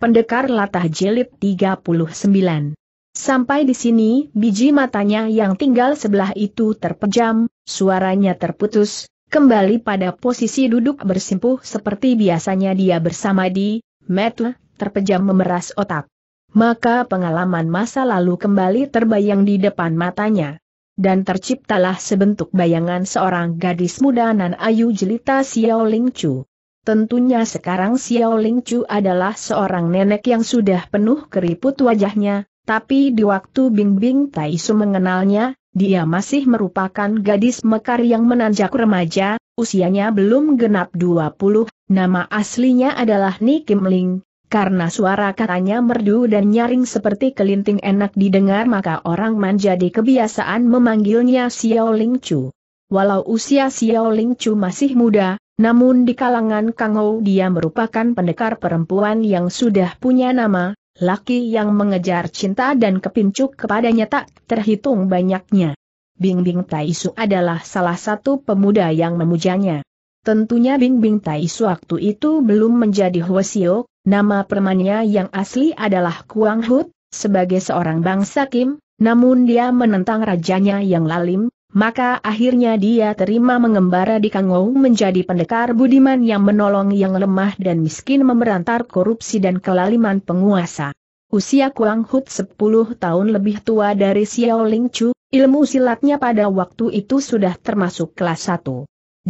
Pendekar Latah Jelit 39. Sampai di sini, biji matanya yang tinggal sebelah itu terpejam, suaranya terputus, kembali pada posisi duduk bersimpuh seperti biasanya dia bersama di, metle, terpejam memeras otak. Maka pengalaman masa lalu kembali terbayang di depan matanya. Dan terciptalah sebentuk bayangan seorang gadis muda nan ayu jelita Xiao Ling Chu. Tentunya sekarang Xiao Ling Chu adalah seorang nenek yang sudah penuh keriput wajahnya, tapi di waktu Bing Bing Tai Su mengenalnya, dia masih merupakan gadis mekar yang menanjak remaja, usianya belum genap 20, nama aslinya adalah Ni Kim Ling. Karena suara katanya merdu dan nyaring seperti kelinting enak didengar maka orang menjadi kebiasaan memanggilnya Xiao Ling Chu. Walau usia Xiao Ling Chu masih muda, namun di kalangan Kang dia merupakan pendekar perempuan yang sudah punya nama, laki yang mengejar cinta dan kepincuk kepadanya tak terhitung banyaknya. Bingbing Taisu adalah salah satu pemuda yang memujanya. Tentunya Bingbing Taisu waktu itu belum menjadi Hwasio, nama permannya yang asli adalah Kuang Hut, sebagai seorang bangsa Kim, namun dia menentang rajanya yang lalim, maka akhirnya dia terima mengembara di Kangou menjadi pendekar budiman yang menolong yang lemah dan miskin memberantar korupsi dan kelaliman penguasa. Usia Kuang Hut 10 tahun lebih tua dari Xiao Ling Chu, ilmu silatnya pada waktu itu sudah termasuk kelas 1.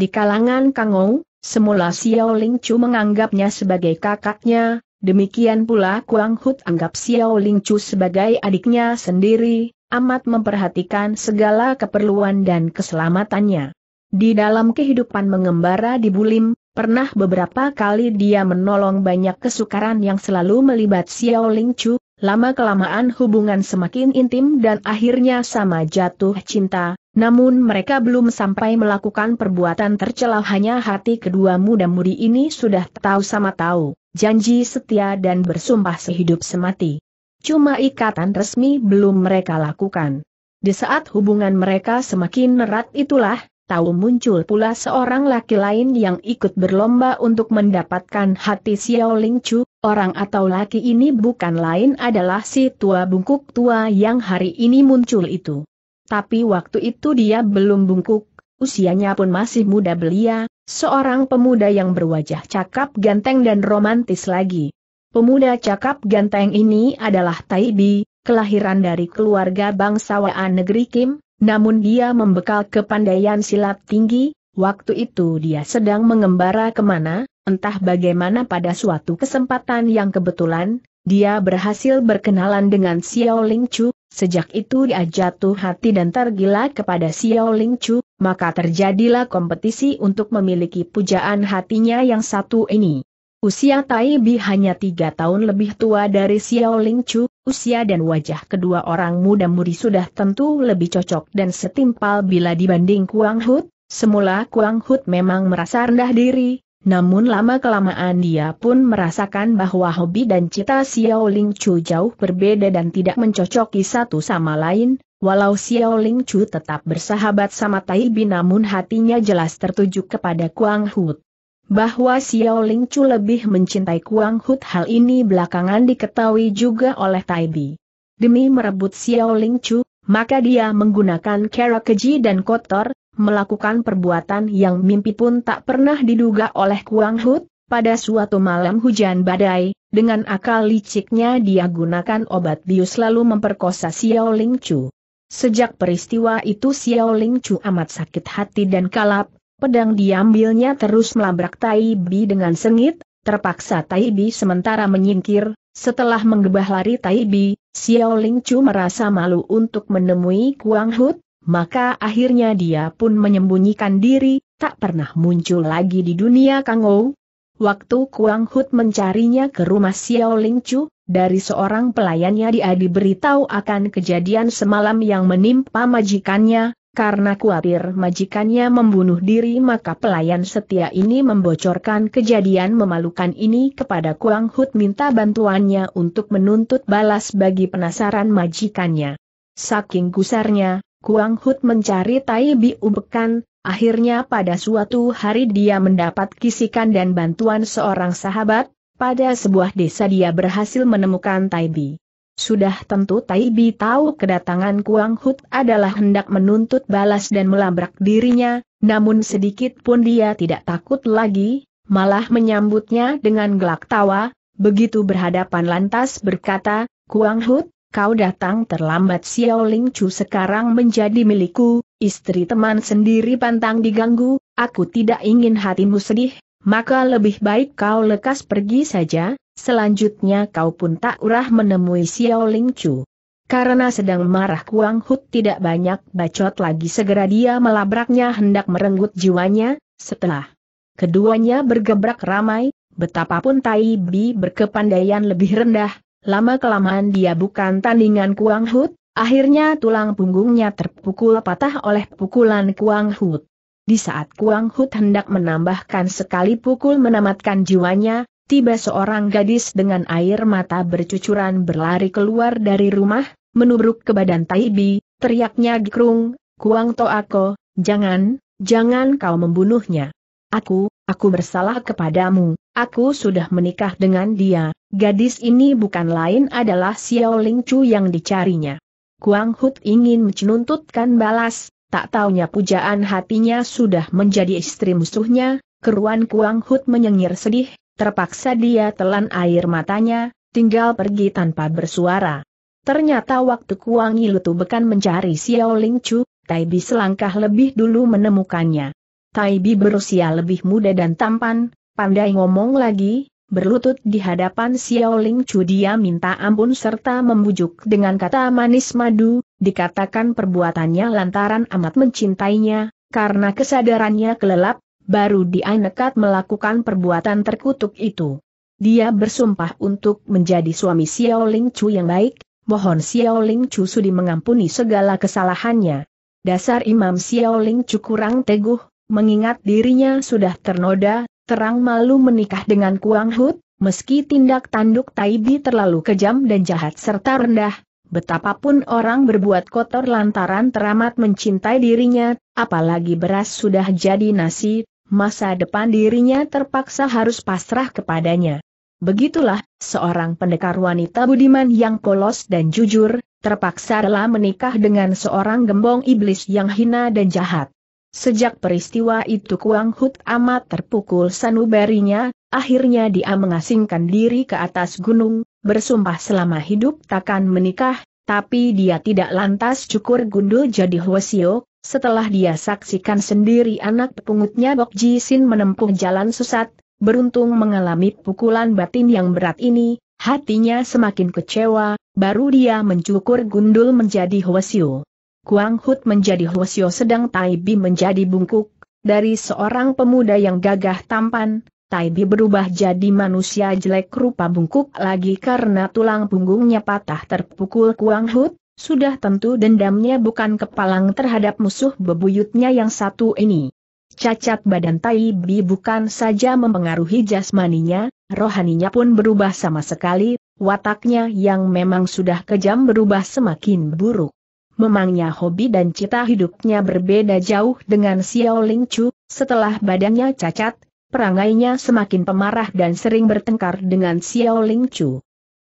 Di kalangan Kangou, semula Xiao Ling Chu menganggapnya sebagai kakaknya, demikian pula Kuang Hut anggap Xiao Ling Chu sebagai adiknya sendiri, amat memperhatikan segala keperluan dan keselamatannya. Di dalam kehidupan mengembara di Bulim, pernah beberapa kali dia menolong banyak kesukaran yang selalu melibat Xiao Ling lama-kelamaan hubungan semakin intim dan akhirnya sama jatuh cinta, namun mereka belum sampai melakukan perbuatan tercela hanya hati kedua muda-mudi ini sudah tahu sama tahu, janji setia dan bersumpah sehidup semati. Cuma ikatan resmi belum mereka lakukan. Di saat hubungan mereka semakin erat itulah, tahu muncul pula seorang laki lain yang ikut berlomba untuk mendapatkan hati Xiao Ling orang atau laki ini bukan lain adalah si tua bungkuk tua yang hari ini muncul itu. Tapi waktu itu dia belum bungkuk, usianya pun masih muda belia, seorang pemuda yang berwajah cakap ganteng dan romantis lagi. Pemuda cakap ganteng ini adalah Taibi, kelahiran dari keluarga bangsawaan negeri Kim, namun dia membekal kepandaian silat tinggi, waktu itu dia sedang mengembara kemana, entah bagaimana pada suatu kesempatan yang kebetulan, dia berhasil berkenalan dengan Xiao Ling Chu, sejak itu dia jatuh hati dan tergila kepada Xiao Ling Chu, maka terjadilah kompetisi untuk memiliki pujaan hatinya yang satu ini. Usia Tai Bi hanya tiga tahun lebih tua dari Xiao Ling Chu, usia dan wajah kedua orang muda muri sudah tentu lebih cocok dan setimpal bila dibanding Kuang Hut. Semula Kuang Hut memang merasa rendah diri, namun lama-kelamaan dia pun merasakan bahwa hobi dan cita Xiao Ling Chu jauh berbeda dan tidak mencocoki satu sama lain, walau Xiao Ling Chu tetap bersahabat sama Tai Bi namun hatinya jelas tertuju kepada Kuang Hut bahwa Xiao Ling Chu lebih mencintai Kuang Hut hal ini belakangan diketahui juga oleh Tai Bi. Demi merebut Xiao Ling Chu, maka dia menggunakan cara keji dan kotor, melakukan perbuatan yang mimpi pun tak pernah diduga oleh Kuang Hut, pada suatu malam hujan badai, dengan akal liciknya dia gunakan obat bius lalu memperkosa Xiao Ling Chu. Sejak peristiwa itu Xiao Ling Chu amat sakit hati dan kalap, Pedang diambilnya terus melabrak Taibi dengan sengit, terpaksa Taibi sementara menyingkir, setelah menggebah lari Taibi, Xiao Ling merasa malu untuk menemui Kuang Hut, maka akhirnya dia pun menyembunyikan diri, tak pernah muncul lagi di dunia Kang Ou. Waktu Kuang Hut mencarinya ke rumah Xiao Ling dari seorang pelayannya dia diberitahu akan kejadian semalam yang menimpa majikannya, karena khawatir majikannya membunuh diri maka pelayan setia ini membocorkan kejadian memalukan ini kepada Kuang Hut minta bantuannya untuk menuntut balas bagi penasaran majikannya. Saking gusarnya, Kuang Hut mencari Tai Bi Ubekan, akhirnya pada suatu hari dia mendapat kisikan dan bantuan seorang sahabat, pada sebuah desa dia berhasil menemukan Tai Bi. Sudah tentu Tai Bi tahu kedatangan Kuang Hut adalah hendak menuntut balas dan melabrak dirinya, namun sedikit pun dia tidak takut lagi, malah menyambutnya dengan gelak tawa, begitu berhadapan lantas berkata, Kuang Hut, kau datang terlambat Xiao Ling Chu sekarang menjadi milikku, istri teman sendiri pantang diganggu, aku tidak ingin hatimu sedih, maka lebih baik kau lekas pergi saja, Selanjutnya kau pun tak urah menemui Xiao Ling Chu. Karena sedang marah Kuang Hut tidak banyak bacot lagi segera dia melabraknya hendak merenggut jiwanya, setelah keduanya bergebrak ramai, betapapun Tai Bi berkepandaian lebih rendah, lama-kelamaan dia bukan tandingan Kuang Hut, akhirnya tulang punggungnya terpukul patah oleh pukulan Kuang Hut. Di saat Kuang Hut hendak menambahkan sekali pukul menamatkan jiwanya, tiba seorang gadis dengan air mata bercucuran berlari keluar dari rumah, menubruk ke badan Taibi, teriaknya Gikrung, Kuang Toako, jangan, jangan kau membunuhnya. Aku, aku bersalah kepadamu, aku sudah menikah dengan dia, gadis ini bukan lain adalah Xiao Ling Chu yang dicarinya. Kuang Hut ingin menuntutkan balas, tak taunya pujaan hatinya sudah menjadi istri musuhnya, keruan Kuang Hut menyengir sedih, Terpaksa dia telan air matanya, tinggal pergi tanpa bersuara. Ternyata waktu Kuang Yilutu bekan mencari Xiao Ling Chu, Taibi selangkah lebih dulu menemukannya. Taibi berusia lebih muda dan tampan, pandai ngomong lagi, berlutut di hadapan Xiao Ling dia minta ampun serta membujuk dengan kata manis madu, dikatakan perbuatannya lantaran amat mencintainya, karena kesadarannya kelelap, baru dia nekat melakukan perbuatan terkutuk itu. Dia bersumpah untuk menjadi suami Xiao Ling Chu yang baik, mohon Xiao Ling Chu sudi mengampuni segala kesalahannya. Dasar Imam Xiao Ling Chu kurang teguh, mengingat dirinya sudah ternoda, terang malu menikah dengan Kuang Hut, meski tindak tanduk Taibi terlalu kejam dan jahat serta rendah, Betapapun orang berbuat kotor lantaran teramat mencintai dirinya, apalagi beras sudah jadi nasi, masa depan dirinya terpaksa harus pasrah kepadanya. Begitulah, seorang pendekar wanita budiman yang polos dan jujur, terpaksa rela menikah dengan seorang gembong iblis yang hina dan jahat. Sejak peristiwa itu Kuang Hut amat terpukul sanubarinya, akhirnya dia mengasingkan diri ke atas gunung, bersumpah selama hidup takkan menikah, tapi dia tidak lantas cukur gundul jadi huasio, setelah dia saksikan sendiri anak pungutnya Bok Ji Sin menempuh jalan susat, beruntung mengalami pukulan batin yang berat ini, hatinya semakin kecewa, baru dia mencukur gundul menjadi Hwasyo. Kuang Hut menjadi Hwasyo sedang Tai Bi menjadi bungkuk, dari seorang pemuda yang gagah tampan, Taibi berubah jadi manusia jelek rupa bungkuk lagi karena tulang punggungnya patah terpukul Kuang Hut, sudah tentu dendamnya bukan kepalang terhadap musuh bebuyutnya yang satu ini. Cacat badan Tai Bi bukan saja mempengaruhi jasmaninya, rohaninya pun berubah sama sekali, wataknya yang memang sudah kejam berubah semakin buruk. Memangnya hobi dan cita hidupnya berbeda jauh dengan Xiao Ling setelah badannya cacat, perangainya semakin pemarah dan sering bertengkar dengan Xiao Ling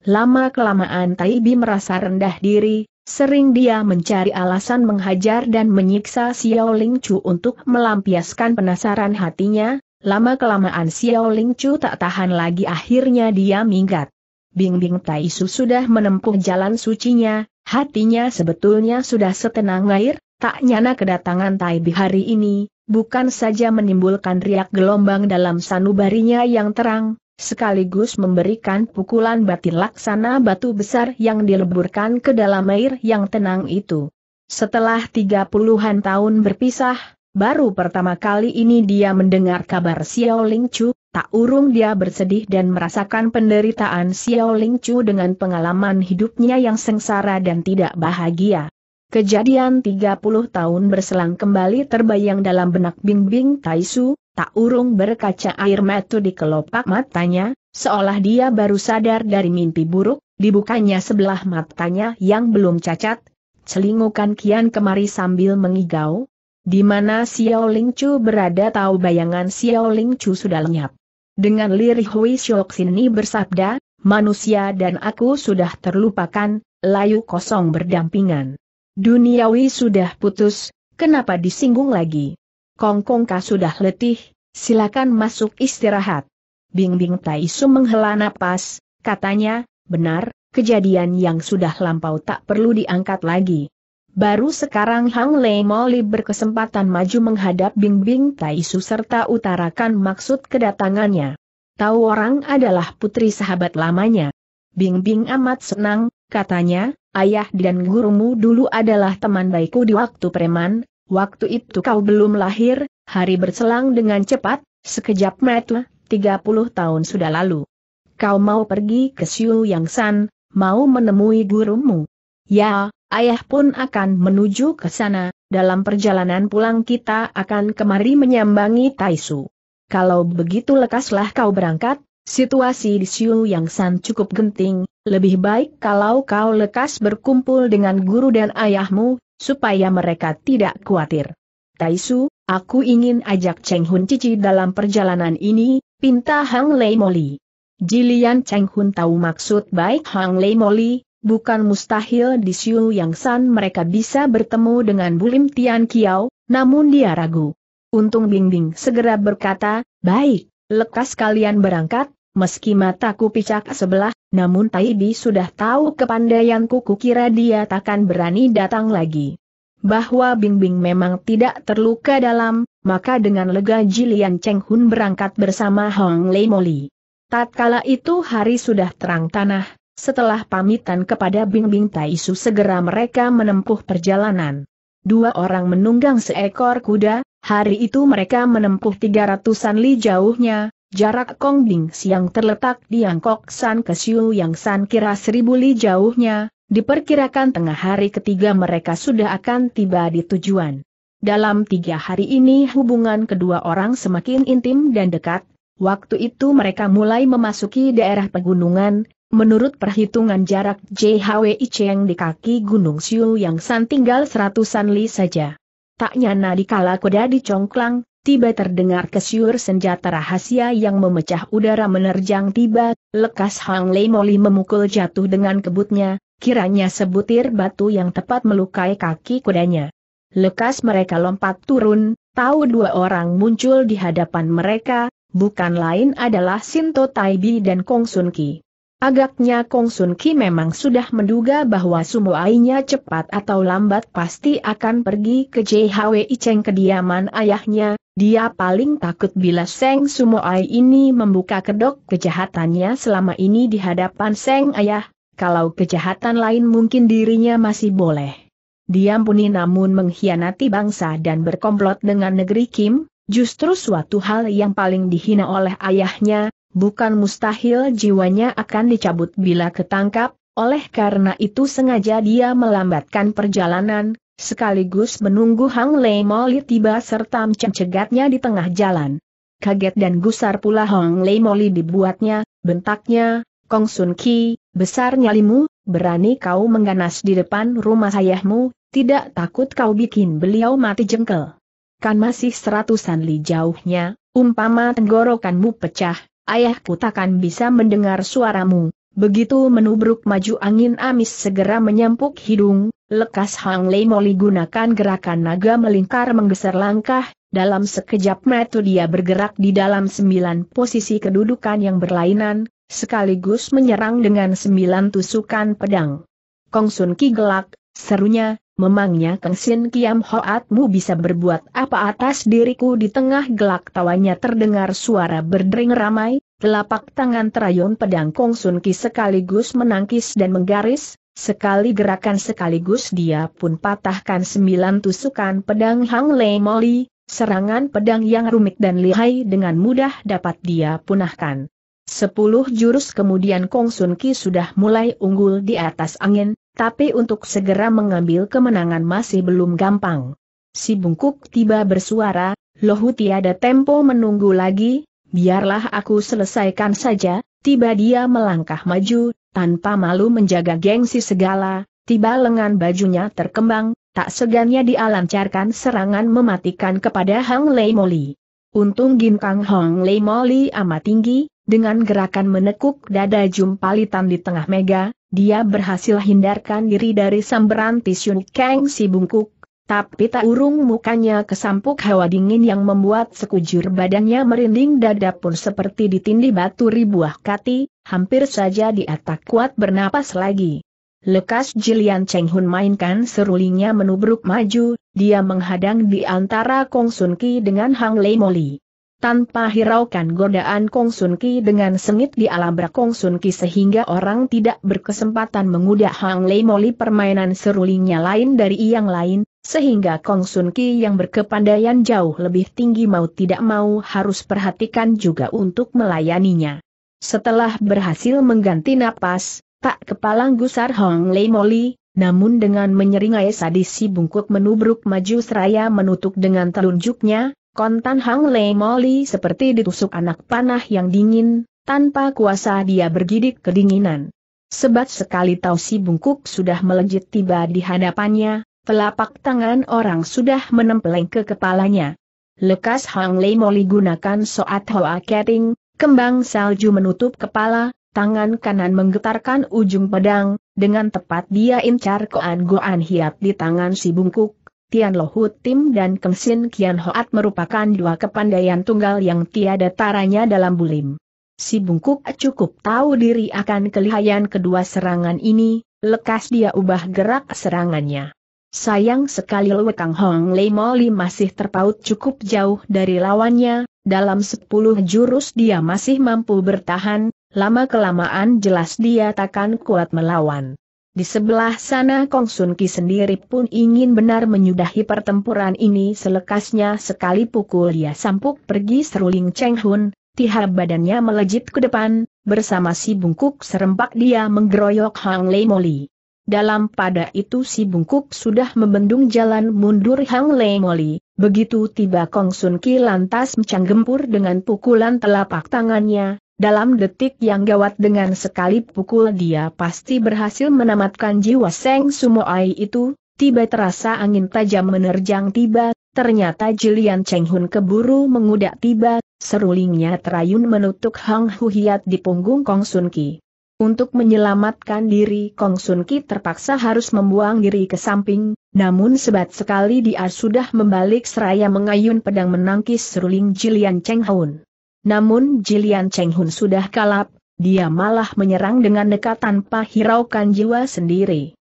Lama-kelamaan Taibi merasa rendah diri, sering dia mencari alasan menghajar dan menyiksa Xiao Ling Chu untuk melampiaskan penasaran hatinya, lama-kelamaan Xiao Ling Chu tak tahan lagi akhirnya dia minggat. Bingbing Tai Su sudah menempuh jalan sucinya, hatinya sebetulnya sudah setenang air, tak nyana kedatangan Taibi hari ini, bukan saja menimbulkan riak gelombang dalam sanubarinya yang terang, sekaligus memberikan pukulan batin laksana batu besar yang dileburkan ke dalam air yang tenang itu. Setelah tiga puluhan tahun berpisah, baru pertama kali ini dia mendengar kabar Xiao Ling Chu, tak urung dia bersedih dan merasakan penderitaan Xiao Ling Chu dengan pengalaman hidupnya yang sengsara dan tidak bahagia. Kejadian 30 tahun berselang kembali terbayang dalam benak Bing Bing Taisu, tak urung berkaca air mata di kelopak matanya, seolah dia baru sadar dari mimpi buruk, dibukanya sebelah matanya yang belum cacat, celingukan kian kemari sambil mengigau, di mana Xiao Ling Chu berada tahu bayangan Xiao Ling Chu sudah lenyap. Dengan lirih Hui Shiok Sini bersabda, manusia dan aku sudah terlupakan, layu kosong berdampingan. Duniawi sudah putus, kenapa disinggung lagi? Kongkong Ka sudah letih, silakan masuk istirahat. Bingbing Taisu menghela napas, katanya, benar, kejadian yang sudah lampau tak perlu diangkat lagi. Baru sekarang Hang Lei Moli berkesempatan maju menghadap Bingbing Taisu serta utarakan maksud kedatangannya. Tahu orang adalah putri sahabat lamanya. Bingbing amat senang, katanya, ayah dan gurumu dulu adalah teman baikku di waktu preman, Waktu itu kau belum lahir, hari berselang dengan cepat, sekejap mata, 30 tahun sudah lalu. Kau mau pergi ke Siu Yang San, mau menemui gurumu. Ya, ayah pun akan menuju ke sana, dalam perjalanan pulang kita akan kemari menyambangi Taisu. Kalau begitu lekaslah kau berangkat, situasi di Siu Yang San cukup genting, lebih baik kalau kau lekas berkumpul dengan guru dan ayahmu, supaya mereka tidak khawatir. Taisu, aku ingin ajak Cheng Hun Cici dalam perjalanan ini, pinta Hang Lei Moli. Jilian Cheng Hun tahu maksud baik Hang Lei Moli, bukan mustahil di Siu Yang San mereka bisa bertemu dengan Bulim Tian Kiao, namun dia ragu. Untung Bingbing segera berkata, baik, lekas kalian berangkat, meski mataku picak sebelah, namun Taibi sudah tahu kepandaianku kukira dia takkan berani datang lagi. Bahwa Bingbing memang tidak terluka dalam, maka dengan lega Jilian Cheng Hun berangkat bersama Hong Lei Moli. Tatkala itu hari sudah terang tanah, setelah pamitan kepada Bingbing Taisu segera mereka menempuh perjalanan. Dua orang menunggang seekor kuda, hari itu mereka menempuh tiga ratusan li jauhnya, Jarak Kongbing Siang terletak di Angkok San ke Siu Yang San kira seribu li jauhnya, diperkirakan tengah hari ketiga mereka sudah akan tiba di tujuan. Dalam tiga hari ini hubungan kedua orang semakin intim dan dekat, waktu itu mereka mulai memasuki daerah pegunungan, menurut perhitungan jarak JHWI Cheng di kaki Gunung Siu Yang San tinggal seratusan li saja. Tak nyana dikala kuda dicongklang, Tiba terdengar kesyur senjata rahasia yang memecah udara menerjang tiba, lekas Hang Lei Moli memukul jatuh dengan kebutnya, kiranya sebutir batu yang tepat melukai kaki kudanya. Lekas mereka lompat turun, tahu dua orang muncul di hadapan mereka, bukan lain adalah Sinto Taibi dan Kong Sun Ki. Agaknya Kong Sun Ki memang sudah menduga bahwa sumuainya cepat atau lambat pasti akan pergi ke JHW Cheng kediaman ayahnya, dia paling takut bila Seng Sumoai ini membuka kedok kejahatannya selama ini di hadapan Seng Ayah, kalau kejahatan lain mungkin dirinya masih boleh. Diampuni namun mengkhianati bangsa dan berkomplot dengan negeri Kim, justru suatu hal yang paling dihina oleh ayahnya, bukan mustahil jiwanya akan dicabut bila ketangkap, oleh karena itu sengaja dia melambatkan perjalanan, sekaligus menunggu Hang Lei Moli tiba serta mencegatnya di tengah jalan. Kaget dan gusar pula Hang Lei Moli dibuatnya, bentaknya, Kong Sun Ki, besar nyalimu, berani kau mengganas di depan rumah ayahmu, tidak takut kau bikin beliau mati jengkel. Kan masih seratusan li jauhnya, umpama tenggorokanmu pecah, ayahku takkan bisa mendengar suaramu. Begitu menubruk maju angin amis segera menyempuk hidung, Lekas Hang Lei Moli gunakan gerakan naga melingkar menggeser langkah, dalam sekejap metu dia bergerak di dalam sembilan posisi kedudukan yang berlainan, sekaligus menyerang dengan sembilan tusukan pedang. Kong Sun Ki gelak, serunya, memangnya Kang Sin Kiam Hoatmu bisa berbuat apa atas diriku di tengah gelak tawanya terdengar suara berdering ramai, telapak tangan terayun pedang Kong Sun Ki sekaligus menangkis dan menggaris, Sekali gerakan sekaligus dia pun patahkan sembilan tusukan pedang Hang Lei Moli, serangan pedang yang rumit dan lihai dengan mudah dapat dia punahkan. Sepuluh jurus kemudian Kong Sun Ki sudah mulai unggul di atas angin, tapi untuk segera mengambil kemenangan masih belum gampang. Si bungkuk tiba bersuara, Lohu tiada tempo menunggu lagi, biarlah aku selesaikan saja, Tiba dia melangkah maju, tanpa malu menjaga gengsi segala, tiba lengan bajunya terkembang, tak segannya dialancarkan serangan mematikan kepada Hang Lei Moli. Untung kang Hong Lei Moli amat tinggi, dengan gerakan menekuk dada jumpalitan di tengah mega, dia berhasil hindarkan diri dari samberan Tisun Kang si bungkuk, tapi tak urung mukanya kesampuk hawa dingin yang membuat sekujur badannya merinding dada pun seperti ditindih batu ribuah kati, hampir saja dia tak kuat bernapas lagi. Lekas Jilian Cheng Hun mainkan serulingnya menubruk maju, dia menghadang di antara Kong Sun Ki dengan Hang Lei Moli. Tanpa hiraukan godaan Kong Sun Ki dengan sengit di alabrak Kong Sun Ki sehingga orang tidak berkesempatan mengudak Hang Lei Moli permainan serulingnya lain dari yang lain, sehingga Kong Sun Ki yang berkepandaian jauh lebih tinggi mau tidak mau harus perhatikan juga untuk melayaninya. Setelah berhasil mengganti napas, tak kepala gusar Hong Lei Moli, namun dengan menyeringai sadis si bungkuk menubruk maju seraya menutup dengan telunjuknya, kontan Hong Lei Moli seperti ditusuk anak panah yang dingin, tanpa kuasa dia bergidik kedinginan. Sebat sekali tahu si bungkuk sudah melejit tiba di hadapannya, Telapak tangan orang sudah menempeleng ke kepalanya. Lekas Hang Lei Moli gunakan soat hoa keting, kembang salju menutup kepala, tangan kanan menggetarkan ujung pedang, dengan tepat dia incar Koan Goan Hiat di tangan si bungkuk. Tian Lohut Tim dan Kengsin Kian Hoat merupakan dua kepandaian tunggal yang tiada taranya dalam bulim. Si bungkuk cukup tahu diri akan kelihayan kedua serangan ini, lekas dia ubah gerak serangannya. Sayang sekali Lue Kang Hong Lei Moli masih terpaut cukup jauh dari lawannya, dalam sepuluh jurus dia masih mampu bertahan, lama-kelamaan jelas dia takkan kuat melawan. Di sebelah sana Kong Sun Ki sendiri pun ingin benar menyudahi pertempuran ini selekasnya sekali pukul dia sampuk pergi seruling Cheng Hun, tihar badannya melejit ke depan, bersama si bungkuk serempak dia menggeroyok Hong Lei Moli. Dalam pada itu si bungkuk sudah membendung jalan mundur Hang Le Moli, begitu tiba Kong Sun Ki lantas mencanggempur dengan pukulan telapak tangannya, dalam detik yang gawat dengan sekali pukul dia pasti berhasil menamatkan jiwa Seng Ai itu, tiba terasa angin tajam menerjang tiba, ternyata Jilian Cheng Hun keburu mengudak tiba, serulingnya terayun menutup Hang Hu Hiat di punggung Kong Sun Ki. Untuk menyelamatkan diri Kong Sun Ki terpaksa harus membuang diri ke samping, namun sebat sekali dia sudah membalik seraya mengayun pedang menangkis seruling Jilian Cheng Hun. Namun Jilian Cheng Hun sudah kalap, dia malah menyerang dengan dekat tanpa hiraukan jiwa sendiri.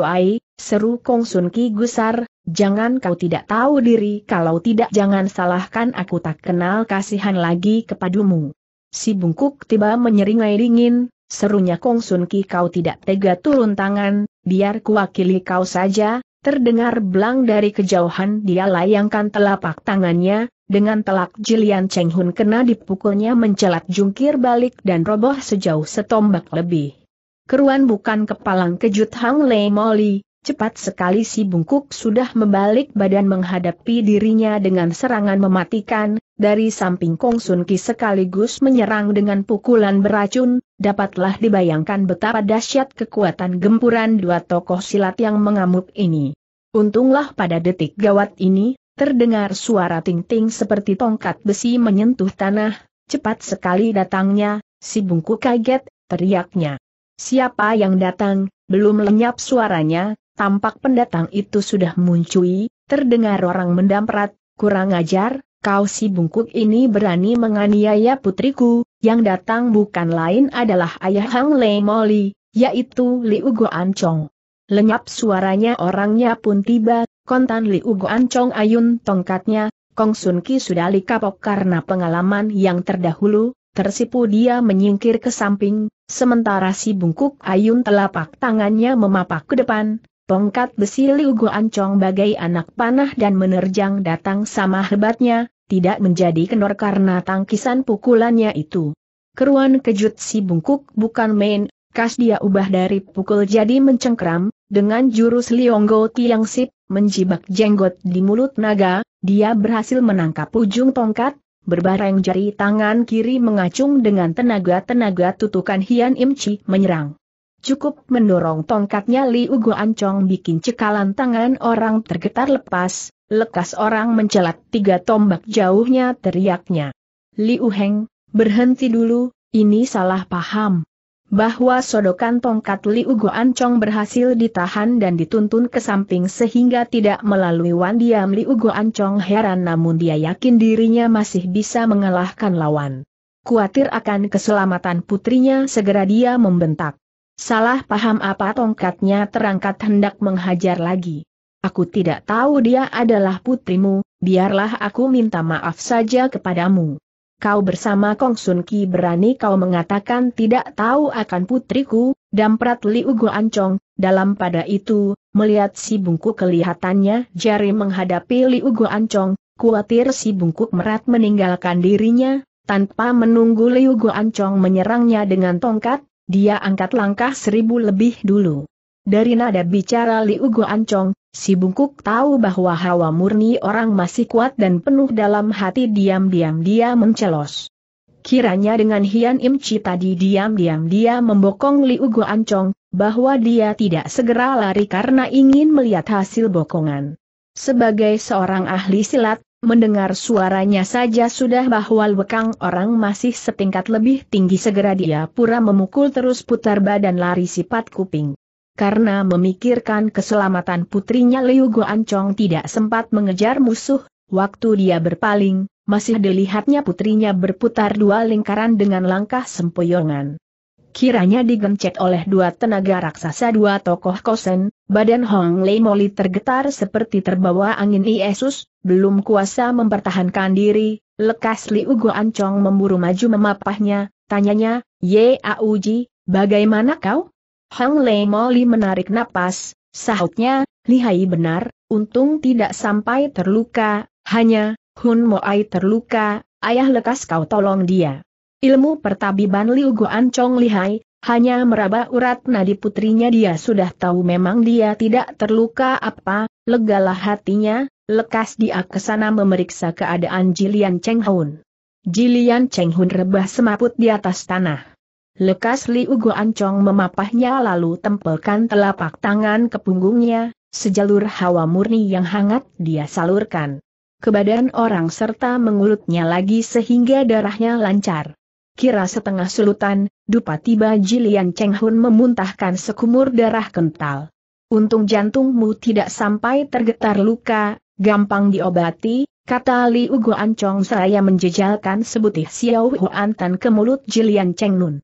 Ai, seru Kong Sun Ki gusar, jangan kau tidak tahu diri kalau tidak jangan salahkan aku tak kenal kasihan lagi kepadamu. Si bungkuk tiba menyeringai dingin, Serunya Kong Sun Ki kau tidak tega turun tangan, biar kuwakili kau saja, terdengar belang dari kejauhan dia layangkan telapak tangannya, dengan telak Jilian Cheng Hun kena dipukulnya mencelat jungkir balik dan roboh sejauh setombak lebih. Keruan bukan kepalang kejut Hang Lei Moli, cepat sekali si bungkuk sudah membalik badan menghadapi dirinya dengan serangan mematikan, dari samping Kong Sun Ki sekaligus menyerang dengan pukulan beracun, dapatlah dibayangkan betapa dahsyat kekuatan gempuran dua tokoh silat yang mengamuk ini. Untunglah pada detik gawat ini, terdengar suara ting-ting seperti tongkat besi menyentuh tanah, cepat sekali datangnya, si bungku kaget, teriaknya. Siapa yang datang, belum lenyap suaranya, tampak pendatang itu sudah muncul, terdengar orang mendamprat, kurang ajar, kau si bungkuk ini berani menganiaya putriku, yang datang bukan lain adalah ayah Hang Lei Moli, yaitu Liu Ugo Chong. Lenyap suaranya orangnya pun tiba, kontan Liu Ugo Chong ayun tongkatnya, Kong Sun Ki sudah likapok karena pengalaman yang terdahulu, tersipu dia menyingkir ke samping, sementara si bungkuk ayun telapak tangannya memapak ke depan, Tongkat besi Liu Ancong bagai anak panah dan menerjang datang sama hebatnya, tidak menjadi kendor karena tangkisan pukulannya itu. Keruan kejut si bungkuk bukan main, kas dia ubah dari pukul jadi mencengkram, dengan jurus Lionggo Tiang Sip, menjibak jenggot di mulut naga, dia berhasil menangkap ujung tongkat, berbareng jari tangan kiri mengacung dengan tenaga-tenaga tutukan Hian Im Chi menyerang. Cukup mendorong tongkatnya Li Ugo Ancong bikin cekalan tangan orang tergetar lepas, Lekas orang mencelat tiga tombak jauhnya teriaknya. Liu Heng, berhenti dulu, ini salah paham. Bahwa sodokan tongkat Liu Guan Chong berhasil ditahan dan dituntun ke samping sehingga tidak melalui wan diam Liu Guan Chong heran namun dia yakin dirinya masih bisa mengalahkan lawan. Kuatir akan keselamatan putrinya segera dia membentak. Salah paham apa tongkatnya terangkat hendak menghajar lagi. Aku tidak tahu dia adalah putrimu, biarlah aku minta maaf saja kepadamu. Kau bersama Kong Sun Ki berani kau mengatakan tidak tahu akan putriku, damprat Ugo Ancong, dalam pada itu, melihat si bungkuk kelihatannya jari menghadapi Li Ugo Ancong, kuatir si bungkuk merat meninggalkan dirinya, tanpa menunggu Li Ugo Ancong menyerangnya dengan tongkat, dia angkat langkah seribu lebih dulu. Dari nada bicara Li Ugo Ancong. Si bungkuk tahu bahwa hawa murni orang masih kuat dan penuh dalam hati diam-diam dia mencelos. Kiranya dengan Hian Im Chi tadi diam-diam dia membokong Liu Go Ancong, bahwa dia tidak segera lari karena ingin melihat hasil bokongan. Sebagai seorang ahli silat, mendengar suaranya saja sudah bahwa lekang orang masih setingkat lebih tinggi segera dia pura memukul terus putar badan lari sifat kuping karena memikirkan keselamatan putrinya Liu Guancong tidak sempat mengejar musuh, waktu dia berpaling, masih dilihatnya putrinya berputar dua lingkaran dengan langkah sempoyongan. Kiranya digencet oleh dua tenaga raksasa dua tokoh kosen, badan Hong Lei Moli tergetar seperti terbawa angin Yesus, belum kuasa mempertahankan diri, lekas Liu Guancong memburu maju memapahnya, tanyanya, Ye Auji, bagaimana kau? Hang Lei Moli menarik napas, sahutnya, lihai benar, untung tidak sampai terluka, hanya, Hun Moai terluka, ayah lekas kau tolong dia. Ilmu pertabiban Liu Guan Chong lihai, hanya meraba urat nadi putrinya dia sudah tahu memang dia tidak terluka apa, legalah hatinya, lekas dia ke sana memeriksa keadaan Jilian Cheng Hun. Jilian Cheng Hun rebah semaput di atas tanah. Lekas Li Liu Ancong memapahnya lalu tempelkan telapak tangan ke punggungnya, sejalur hawa murni yang hangat dia salurkan. Ke badan orang serta mengulutnya lagi sehingga darahnya lancar. Kira setengah selutan, Dupati Bajilian Cheng Hun memuntahkan sekumur darah kental. Untung jantungmu tidak sampai tergetar luka, gampang diobati, kata Li Liu Ancong seraya menjejalkan sebutih Xiao Huan Tan ke mulut Jilian Cheng Nun.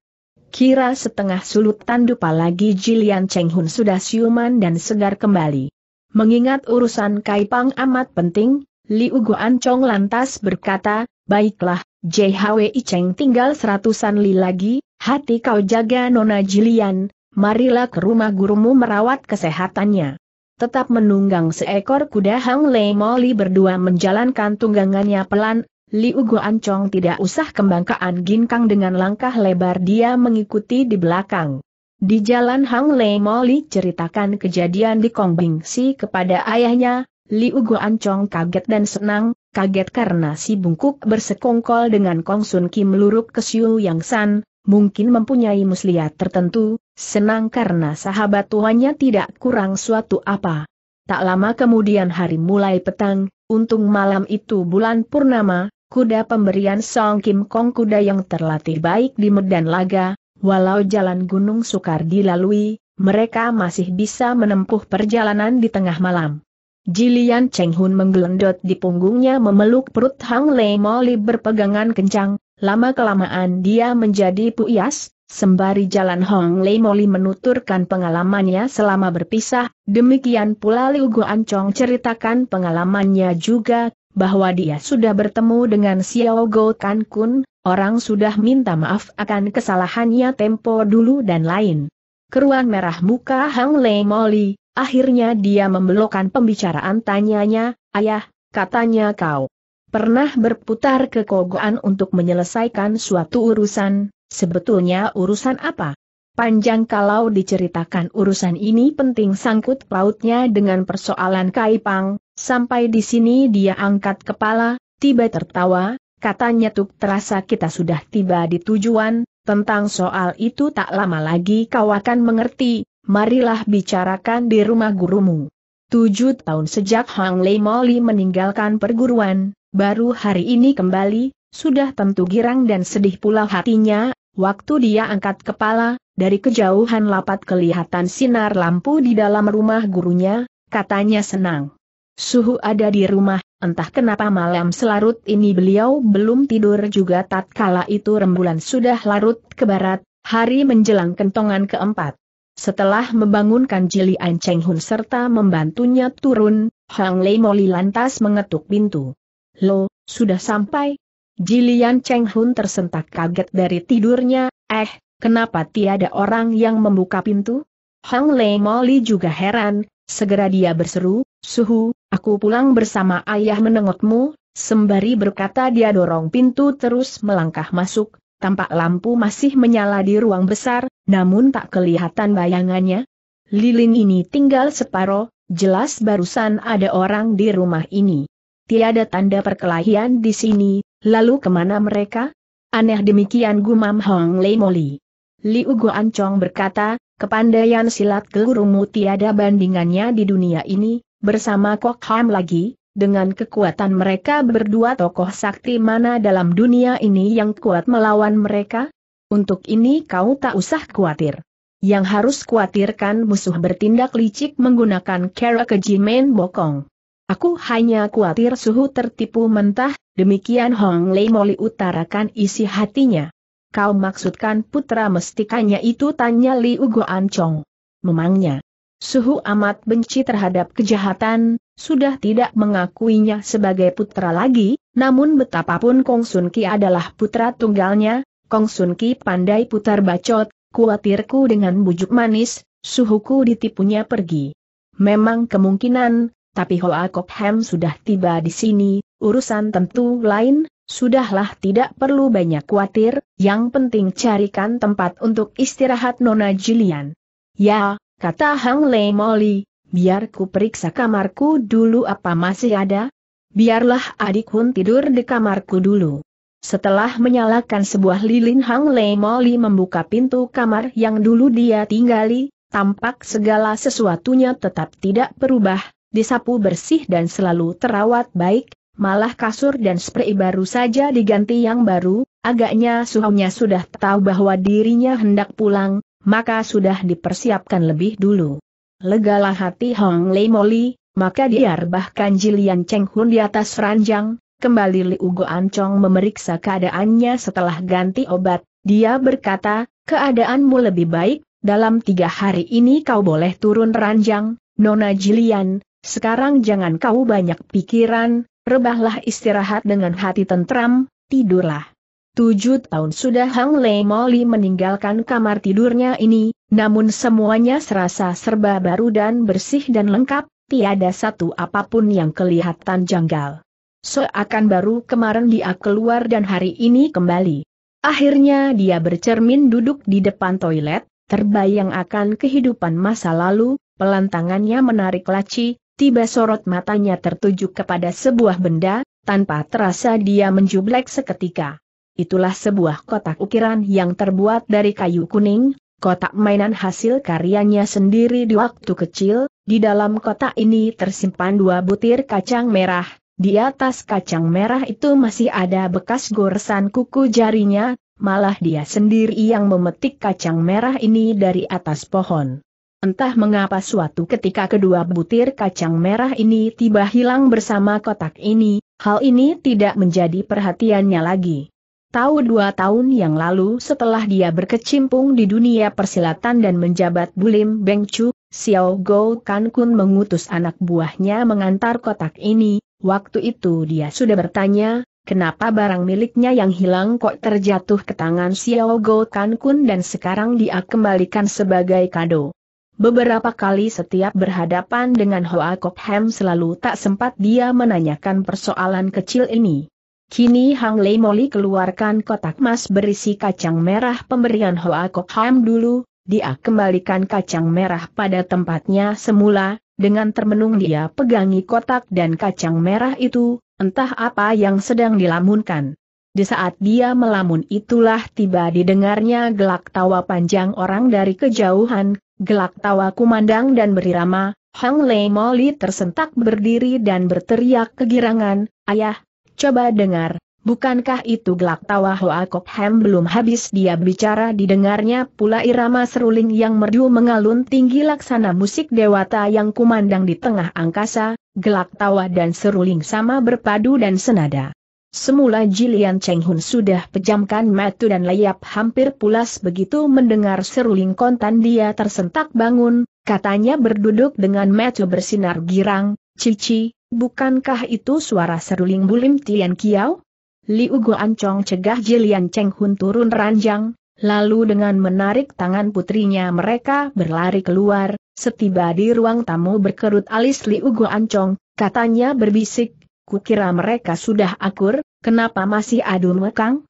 Kira setengah sulut tandu palagi Jilian Chenghun sudah siuman dan segar kembali. Mengingat urusan Kaipang amat penting, Liu Guan Chong lantas berkata, Baiklah, JHWI Cheng tinggal seratusan li lagi, hati kau jaga Nona Jilian, marilah ke rumah gurumu merawat kesehatannya. Tetap menunggang seekor kuda Hang Lei Moli berdua menjalankan tunggangannya pelan, Liu Guancong tidak usah kembangkaan ginkang dengan langkah lebar dia mengikuti di belakang. Di jalan Hang Lei Moli ceritakan kejadian di Kong Si kepada ayahnya, Liu Guancong kaget dan senang, kaget karena si bungkuk bersekongkol dengan Kong Sun Kim luruk ke Siu Yang San, mungkin mempunyai muslihat tertentu, senang karena sahabat tuanya tidak kurang suatu apa. Tak lama kemudian hari mulai petang, untung malam itu bulan purnama, kuda pemberian Song Kim Kong kuda yang terlatih baik di Medan Laga, walau jalan gunung sukar dilalui, mereka masih bisa menempuh perjalanan di tengah malam. Jilian Cheng Hun menggelendot di punggungnya memeluk perut Hang Lei Moli berpegangan kencang, lama-kelamaan dia menjadi puyas, sembari jalan Hang Lei Moli menuturkan pengalamannya selama berpisah, demikian pula Liu Guan Chong ceritakan pengalamannya juga, bahwa dia sudah bertemu dengan Xiao Go Kan Kun, orang sudah minta maaf akan kesalahannya tempo dulu dan lain. Keruan merah muka Hang Lei Moli, akhirnya dia membelokkan pembicaraan tanyanya, ayah, katanya kau. Pernah berputar ke Kogoan untuk menyelesaikan suatu urusan, sebetulnya urusan apa? Panjang kalau diceritakan urusan ini penting sangkut pautnya dengan persoalan Kaipang, Sampai di sini dia angkat kepala, tiba tertawa, katanya Tuk terasa kita sudah tiba di tujuan, tentang soal itu tak lama lagi kau akan mengerti, marilah bicarakan di rumah gurumu. Tujuh tahun sejak Hang Lei Moli meninggalkan perguruan, baru hari ini kembali, sudah tentu girang dan sedih pula hatinya, Waktu dia angkat kepala, dari kejauhan lapat kelihatan sinar lampu di dalam rumah gurunya, katanya senang. Suhu ada di rumah, entah kenapa malam selarut ini beliau belum tidur juga tatkala itu rembulan sudah larut ke barat, hari menjelang kentongan keempat. Setelah membangunkan Jili An Cheng Hun serta membantunya turun, Hang Lei Moli lantas mengetuk pintu. Lo, sudah sampai? Jilian Cheng Hun tersentak kaget dari tidurnya, eh, kenapa tiada orang yang membuka pintu? Hang Lei Moli juga heran, Segera dia berseru, Suhu, aku pulang bersama ayah menengokmu, sembari berkata dia dorong pintu terus melangkah masuk, tampak lampu masih menyala di ruang besar, namun tak kelihatan bayangannya. Lilin ini tinggal separoh, jelas barusan ada orang di rumah ini. Tiada tanda perkelahian di sini, lalu kemana mereka? Aneh demikian gumam Hong Lei Moli. Liu Guancong berkata, Kepandaian silat gurumu tiada bandingannya di dunia ini, bersama Kok Ham lagi, dengan kekuatan mereka berdua tokoh sakti mana dalam dunia ini yang kuat melawan mereka? Untuk ini kau tak usah khawatir. Yang harus khawatirkan musuh bertindak licik menggunakan cara kejimen bokong. Aku hanya khawatir suhu tertipu mentah, demikian Hong Lei Moli utarakan isi hatinya. Kau maksudkan putra mestikanya itu tanya Li Ugo Ancong. Memangnya, Suhu amat benci terhadap kejahatan, sudah tidak mengakuinya sebagai putra lagi, namun betapapun Kong Sun Ki adalah putra tunggalnya, Kong Sun Ki pandai putar bacot, kuatirku dengan bujuk manis, suhuku ditipunya pergi. Memang kemungkinan, tapi Hoa Kok Hem sudah tiba di sini, urusan tentu lain, Sudahlah tidak perlu banyak khawatir, yang penting carikan tempat untuk istirahat Nona Jilian. Ya, kata Hang Lei Molly. biar ku periksa kamarku dulu apa masih ada? Biarlah adik Hun tidur di kamarku dulu. Setelah menyalakan sebuah lilin Hang Lei Molly membuka pintu kamar yang dulu dia tinggali, tampak segala sesuatunya tetap tidak berubah, disapu bersih dan selalu terawat baik, malah kasur dan spray baru saja diganti yang baru, agaknya suhunya sudah tahu bahwa dirinya hendak pulang, maka sudah dipersiapkan lebih dulu. Legalah hati Hong Lei Moli, maka diar bahkan Jilian Cheng Hun di atas ranjang, kembali Liu Go Ancong memeriksa keadaannya setelah ganti obat, dia berkata, keadaanmu lebih baik, dalam tiga hari ini kau boleh turun ranjang, Nona Jilian, sekarang jangan kau banyak pikiran, rebahlah istirahat dengan hati tentram, tidurlah. Tujuh tahun sudah Hang Lei Moli meninggalkan kamar tidurnya ini, namun semuanya serasa serba baru dan bersih dan lengkap, tiada satu apapun yang kelihatan janggal. Seakan baru kemarin dia keluar dan hari ini kembali. Akhirnya dia bercermin duduk di depan toilet, terbayang akan kehidupan masa lalu, Pelantangannya menarik laci, tiba sorot matanya tertuju kepada sebuah benda, tanpa terasa dia menjublek seketika. Itulah sebuah kotak ukiran yang terbuat dari kayu kuning, kotak mainan hasil karyanya sendiri di waktu kecil, di dalam kotak ini tersimpan dua butir kacang merah, di atas kacang merah itu masih ada bekas goresan kuku jarinya, malah dia sendiri yang memetik kacang merah ini dari atas pohon. Entah mengapa suatu ketika kedua butir kacang merah ini tiba hilang bersama kotak ini, hal ini tidak menjadi perhatiannya lagi. Tahu dua tahun yang lalu setelah dia berkecimpung di dunia persilatan dan menjabat Bulim Bengcu, Xiao Go Kan Kun mengutus anak buahnya mengantar kotak ini, waktu itu dia sudah bertanya, kenapa barang miliknya yang hilang kok terjatuh ke tangan Xiao Go Kan Kun dan sekarang dia kembalikan sebagai kado. Beberapa kali setiap berhadapan dengan Hoa Kok Hem selalu tak sempat dia menanyakan persoalan kecil ini. Kini Hang Lei Moli keluarkan kotak emas berisi kacang merah pemberian Hoa Kok Hem dulu, dia kembalikan kacang merah pada tempatnya semula, dengan termenung dia pegangi kotak dan kacang merah itu, entah apa yang sedang dilamunkan. Di saat dia melamun itulah tiba didengarnya gelak tawa panjang orang dari kejauhan, Gelak tawa kumandang dan berirama, Hang Lei Moli tersentak berdiri dan berteriak kegirangan, Ayah, coba dengar, bukankah itu gelak tawa Hoa Kok Ham belum habis dia bicara didengarnya pula irama seruling yang merdu mengalun tinggi laksana musik dewata yang kumandang di tengah angkasa, gelak tawa dan seruling sama berpadu dan senada. Semula Jilian Cheng Hun sudah pejamkan mata dan layap hampir pulas begitu mendengar seruling kontan dia tersentak bangun, katanya berduduk dengan mata bersinar girang, Cici, bukankah itu suara seruling bulim Tian Kiao? Liu Ancong cegah Jilian Cheng Hun turun ranjang, lalu dengan menarik tangan putrinya mereka berlari keluar, setiba di ruang tamu berkerut alis Liu Ancong, katanya berbisik, Kukira mereka sudah akur, kenapa masih adu mekang?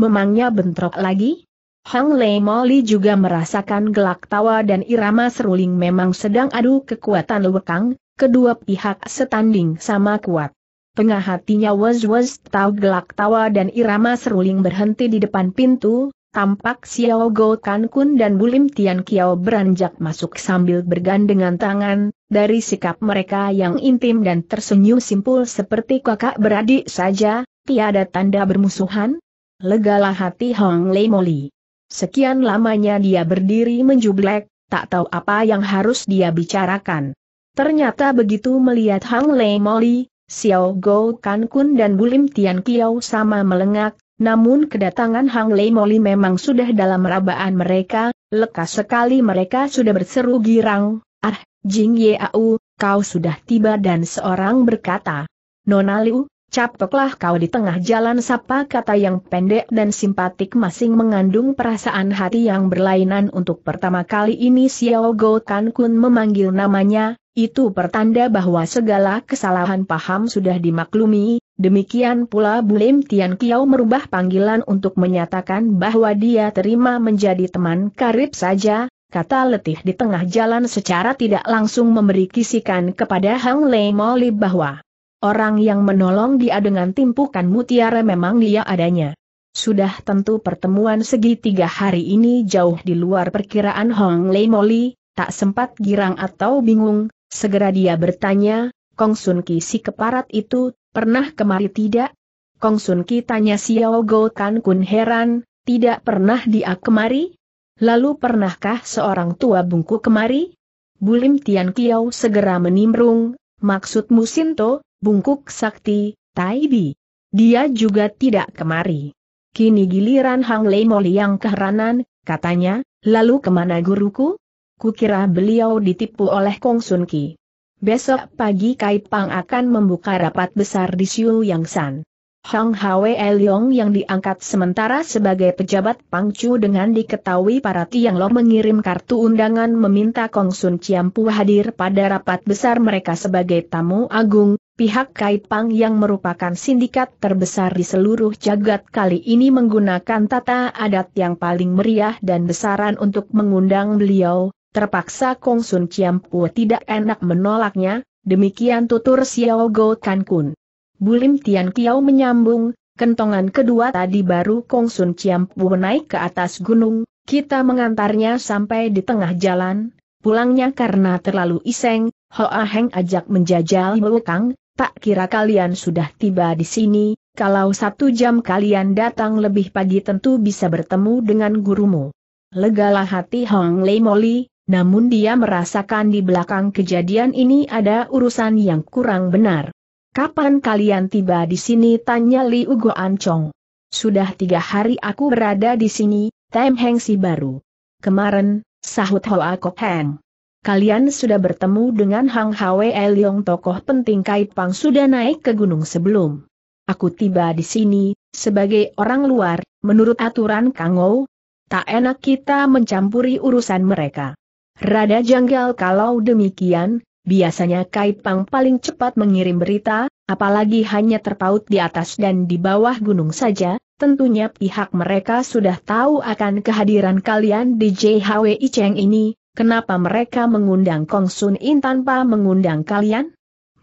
Memangnya bentrok lagi? Hang Lei Moli juga merasakan gelak tawa dan irama seruling memang sedang adu kekuatan lekang, kedua pihak setanding sama kuat. Tengah hatinya was-was tahu gelak tawa dan irama seruling berhenti di depan pintu, Tampak Xiao Go Kan Kun dan Bulim Tian Kiao beranjak masuk sambil bergandengan tangan, dari sikap mereka yang intim dan tersenyum simpul seperti kakak beradik saja, tiada tanda bermusuhan. Legalah hati Hong Lei Moli. Sekian lamanya dia berdiri menjublek, tak tahu apa yang harus dia bicarakan. Ternyata begitu melihat Hong Lei Moli, Xiao Go Kan Kun dan Bulim Tian Kiao sama melengak, namun kedatangan Hang Lei Moli memang sudah dalam rabaan mereka, lekas sekali mereka sudah berseru girang, ah, Jing Yeau, kau sudah tiba dan seorang berkata, Nona Liu, Capoklah kau di tengah jalan sapa kata yang pendek dan simpatik masing mengandung perasaan hati yang berlainan untuk pertama kali ini Xiao Go Kan Kun memanggil namanya, itu pertanda bahwa segala kesalahan paham sudah dimaklumi, demikian pula Bulim Tian Kiao merubah panggilan untuk menyatakan bahwa dia terima menjadi teman karib saja, kata letih di tengah jalan secara tidak langsung memberi kisikan kepada Hang Lei Moli bahwa Orang yang menolong dia dengan timpukan mutiara memang dia adanya. Sudah tentu pertemuan segitiga hari ini jauh di luar perkiraan Hong Lei Moli, tak sempat girang atau bingung, segera dia bertanya, Kong Sun Ki si keparat itu, pernah kemari tidak? Kong Sun Ki tanya Xiao Go Kan Kun heran, tidak pernah dia kemari? Lalu pernahkah seorang tua bungku kemari? Bulim Tian Kiao segera menimbrung, maksudmu Sinto, bungkuk sakti, Taibi. Dia juga tidak kemari. Kini giliran Hang Lei yang keheranan, katanya, lalu kemana guruku? Kukira beliau ditipu oleh Kong Sun Ki. Besok pagi Kai Pang akan membuka rapat besar di Siu Yang San. Shang Hwe Liong yang diangkat sementara sebagai pejabat Pangcu dengan diketahui para Tiang Lo mengirim kartu undangan meminta Kong Sun Chiam Pu hadir pada rapat besar mereka sebagai tamu agung, pihak Kai Pang yang merupakan sindikat terbesar di seluruh jagat kali ini menggunakan tata adat yang paling meriah dan besaran untuk mengundang beliau, terpaksa Kong Sun Chiam Pu tidak enak menolaknya, demikian tutur Xiao Go Kan Kun. Bulim Tian Kiao menyambung, kentongan kedua tadi baru Kong Sun Chiam Pu naik ke atas gunung, kita mengantarnya sampai di tengah jalan, pulangnya karena terlalu iseng, Hoa Heng ajak menjajal Kang, tak kira kalian sudah tiba di sini, kalau satu jam kalian datang lebih pagi tentu bisa bertemu dengan gurumu. Legalah hati Hong Lei Moli, namun dia merasakan di belakang kejadian ini ada urusan yang kurang benar. Kapan kalian tiba di sini? Tanya Li Ugo Ancong. Sudah tiga hari aku berada di sini, Tem Heng Si baru. Kemarin, sahut Hoa Kok Heng. Kalian sudah bertemu dengan Hang Hwe Liong tokoh penting Kai Pang sudah naik ke gunung sebelum. Aku tiba di sini, sebagai orang luar, menurut aturan Kang Ou, tak enak kita mencampuri urusan mereka. Rada janggal kalau demikian, Biasanya Kaipang paling cepat mengirim berita, apalagi hanya terpaut di atas dan di bawah gunung saja, tentunya pihak mereka sudah tahu akan kehadiran kalian di JHW Cheng ini, kenapa mereka mengundang Kong Sun In tanpa mengundang kalian?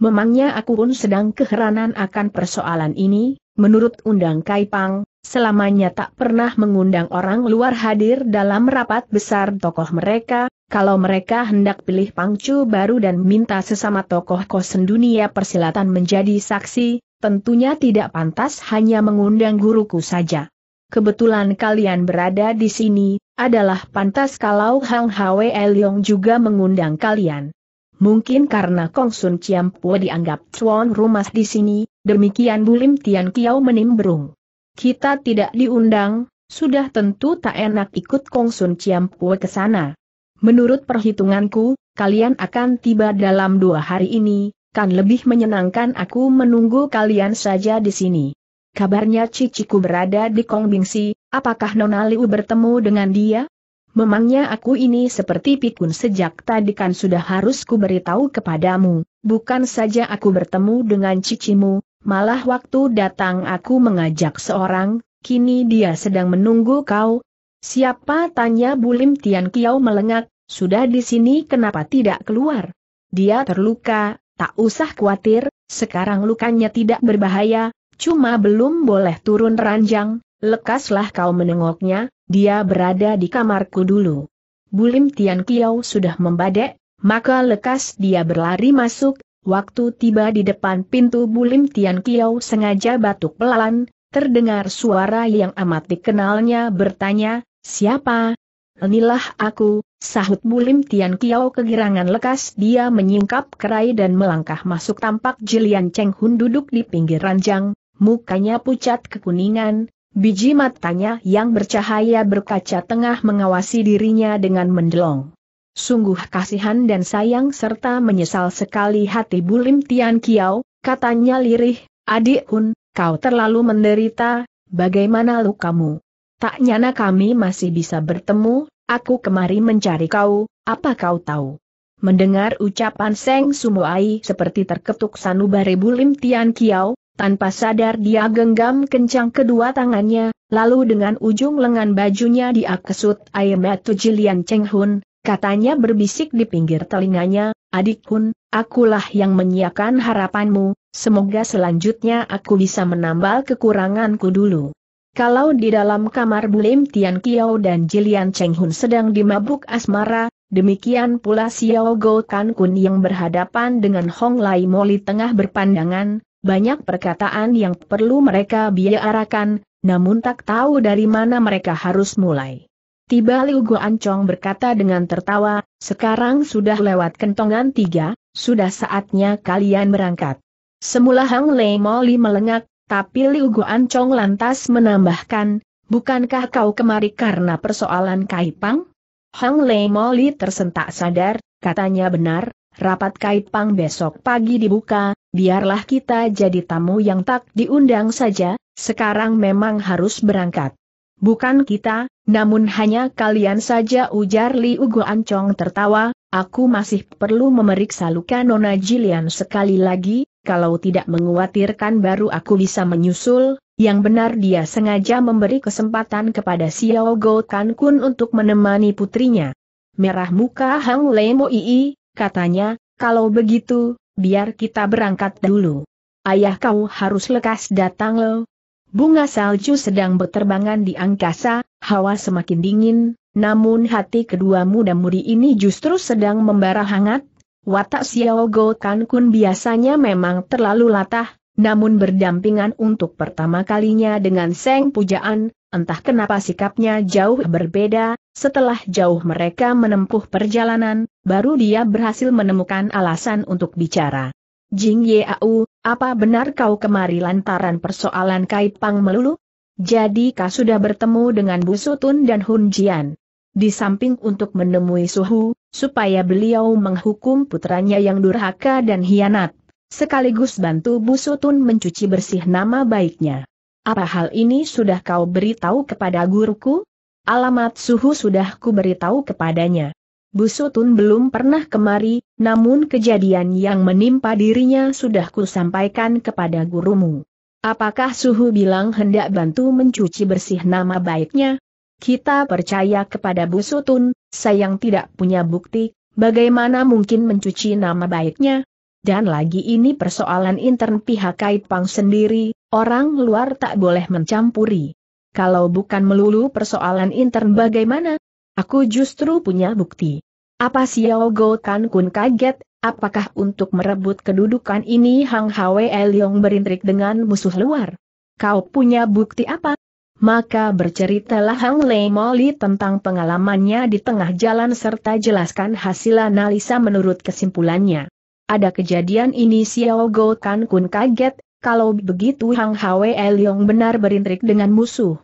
Memangnya aku pun sedang keheranan akan persoalan ini, menurut undang Kaipang, selamanya tak pernah mengundang orang luar hadir dalam rapat besar tokoh mereka, kalau mereka hendak pilih pangcu baru dan minta sesama tokoh kosen dunia persilatan menjadi saksi, tentunya tidak pantas hanya mengundang guruku saja. Kebetulan kalian berada di sini, adalah pantas kalau Hang Hwe Elyong juga mengundang kalian. Mungkin karena Kong Sun Chiam Pua dianggap tuan rumah di sini, demikian Bulim Tian Kiao menimbrung. Kita tidak diundang, sudah tentu tak enak ikut Kong Sun Chiam Pua ke sana. Menurut perhitunganku, kalian akan tiba dalam dua hari ini, kan lebih menyenangkan aku menunggu kalian saja di sini. Kabarnya ciciku berada di Kong Bingsi, apakah Nona Liu bertemu dengan dia? Memangnya aku ini seperti pikun sejak tadi kan sudah harus ku beritahu kepadamu, bukan saja aku bertemu dengan cicimu, malah waktu datang aku mengajak seorang, kini dia sedang menunggu kau, Siapa tanya Bulim Tian Kiao melengak, sudah di sini kenapa tidak keluar? Dia terluka, tak usah khawatir, sekarang lukanya tidak berbahaya, cuma belum boleh turun ranjang, lekaslah kau menengoknya, dia berada di kamarku dulu. Bulim Tian Kiao sudah membadek, maka lekas dia berlari masuk, waktu tiba di depan pintu Bulim Tian Kiao sengaja batuk pelan, terdengar suara yang amat dikenalnya bertanya, Siapa? Inilah aku, sahut Mulim Tian Kiao kegirangan lekas dia menyingkap kerai dan melangkah masuk tampak Jilian Cheng Hun duduk di pinggir ranjang, mukanya pucat kekuningan, biji matanya yang bercahaya berkaca tengah mengawasi dirinya dengan mendelong. Sungguh kasihan dan sayang serta menyesal sekali hati Bulim Tian Kiao, katanya lirih, adik Hun, kau terlalu menderita, bagaimana lukamu? Tak nyana kami masih bisa bertemu, aku kemari mencari kau, apa kau tahu? Mendengar ucapan Seng Sumoai seperti terketuk sanubari bulim Tian Kiao, tanpa sadar dia genggam kencang kedua tangannya, lalu dengan ujung lengan bajunya dia kesut Ayemetu Jilian Cheng Hun, katanya berbisik di pinggir telinganya, adik Hun, akulah yang menyiapkan harapanmu, semoga selanjutnya aku bisa menambal kekuranganku dulu. Kalau di dalam kamar Bulim Tian Kiao dan Jilian Cheng Hun sedang dimabuk asmara, demikian pula Xiao Go Kan Kun yang berhadapan dengan Hong Lai Moli tengah berpandangan, banyak perkataan yang perlu mereka biarakan, namun tak tahu dari mana mereka harus mulai. Tiba Liu Chong berkata dengan tertawa, sekarang sudah lewat kentongan tiga, sudah saatnya kalian berangkat. Semula Hong Lei Moli melengak, tapi Liu Guan Chong lantas menambahkan, bukankah kau kemari karena persoalan Kaipang? Hang Lei Moli tersentak sadar, katanya benar, rapat Kaipang besok pagi dibuka, biarlah kita jadi tamu yang tak diundang saja, sekarang memang harus berangkat. Bukan kita, namun hanya kalian saja ujar Liu Ancong tertawa, aku masih perlu memeriksa luka Nona Jilian sekali lagi, kalau tidak menguatirkan baru aku bisa menyusul, yang benar dia sengaja memberi kesempatan kepada Xiao Go Kan Kun untuk menemani putrinya. Merah muka Hang Lemo Ii, katanya, kalau begitu, biar kita berangkat dulu. Ayah kau harus lekas datang lo. Bunga salju sedang berterbangan di angkasa, hawa semakin dingin, namun hati kedua muda-mudi ini justru sedang membara hangat, Watak Xiao Go Kan Kun biasanya memang terlalu latah, namun berdampingan untuk pertama kalinya dengan Seng Pujaan, entah kenapa sikapnya jauh berbeda, setelah jauh mereka menempuh perjalanan, baru dia berhasil menemukan alasan untuk bicara. Jing Au, apa benar kau kemari lantaran persoalan kait pang melulu? Jadi kau sudah bertemu dengan Bu Sutun dan Hun Jian. Di samping untuk menemui Suhu, supaya beliau menghukum putranya yang durhaka dan hianat, sekaligus bantu Busutun mencuci bersih nama baiknya. Apa hal ini sudah kau beritahu kepada guruku? Alamat suhu sudah ku beritahu kepadanya. Busutun belum pernah kemari, namun kejadian yang menimpa dirinya sudah ku sampaikan kepada gurumu. Apakah suhu bilang hendak bantu mencuci bersih nama baiknya? Kita percaya kepada Bu Sutun, sayang tidak punya bukti, bagaimana mungkin mencuci nama baiknya? Dan lagi ini persoalan intern pihak kait pang sendiri, orang luar tak boleh mencampuri. Kalau bukan melulu persoalan intern bagaimana? Aku justru punya bukti. Apa Xiao Go Kan Kun kaget, apakah untuk merebut kedudukan ini Hang Hwe Liong berintrik dengan musuh luar? Kau punya bukti apa? Maka berceritalah Hang Lei Moli tentang pengalamannya di tengah jalan serta jelaskan hasil analisa menurut kesimpulannya. Ada kejadian ini Xiao Go Kan Kun kaget, kalau begitu Hang Hwe Yong benar berintrik dengan musuh.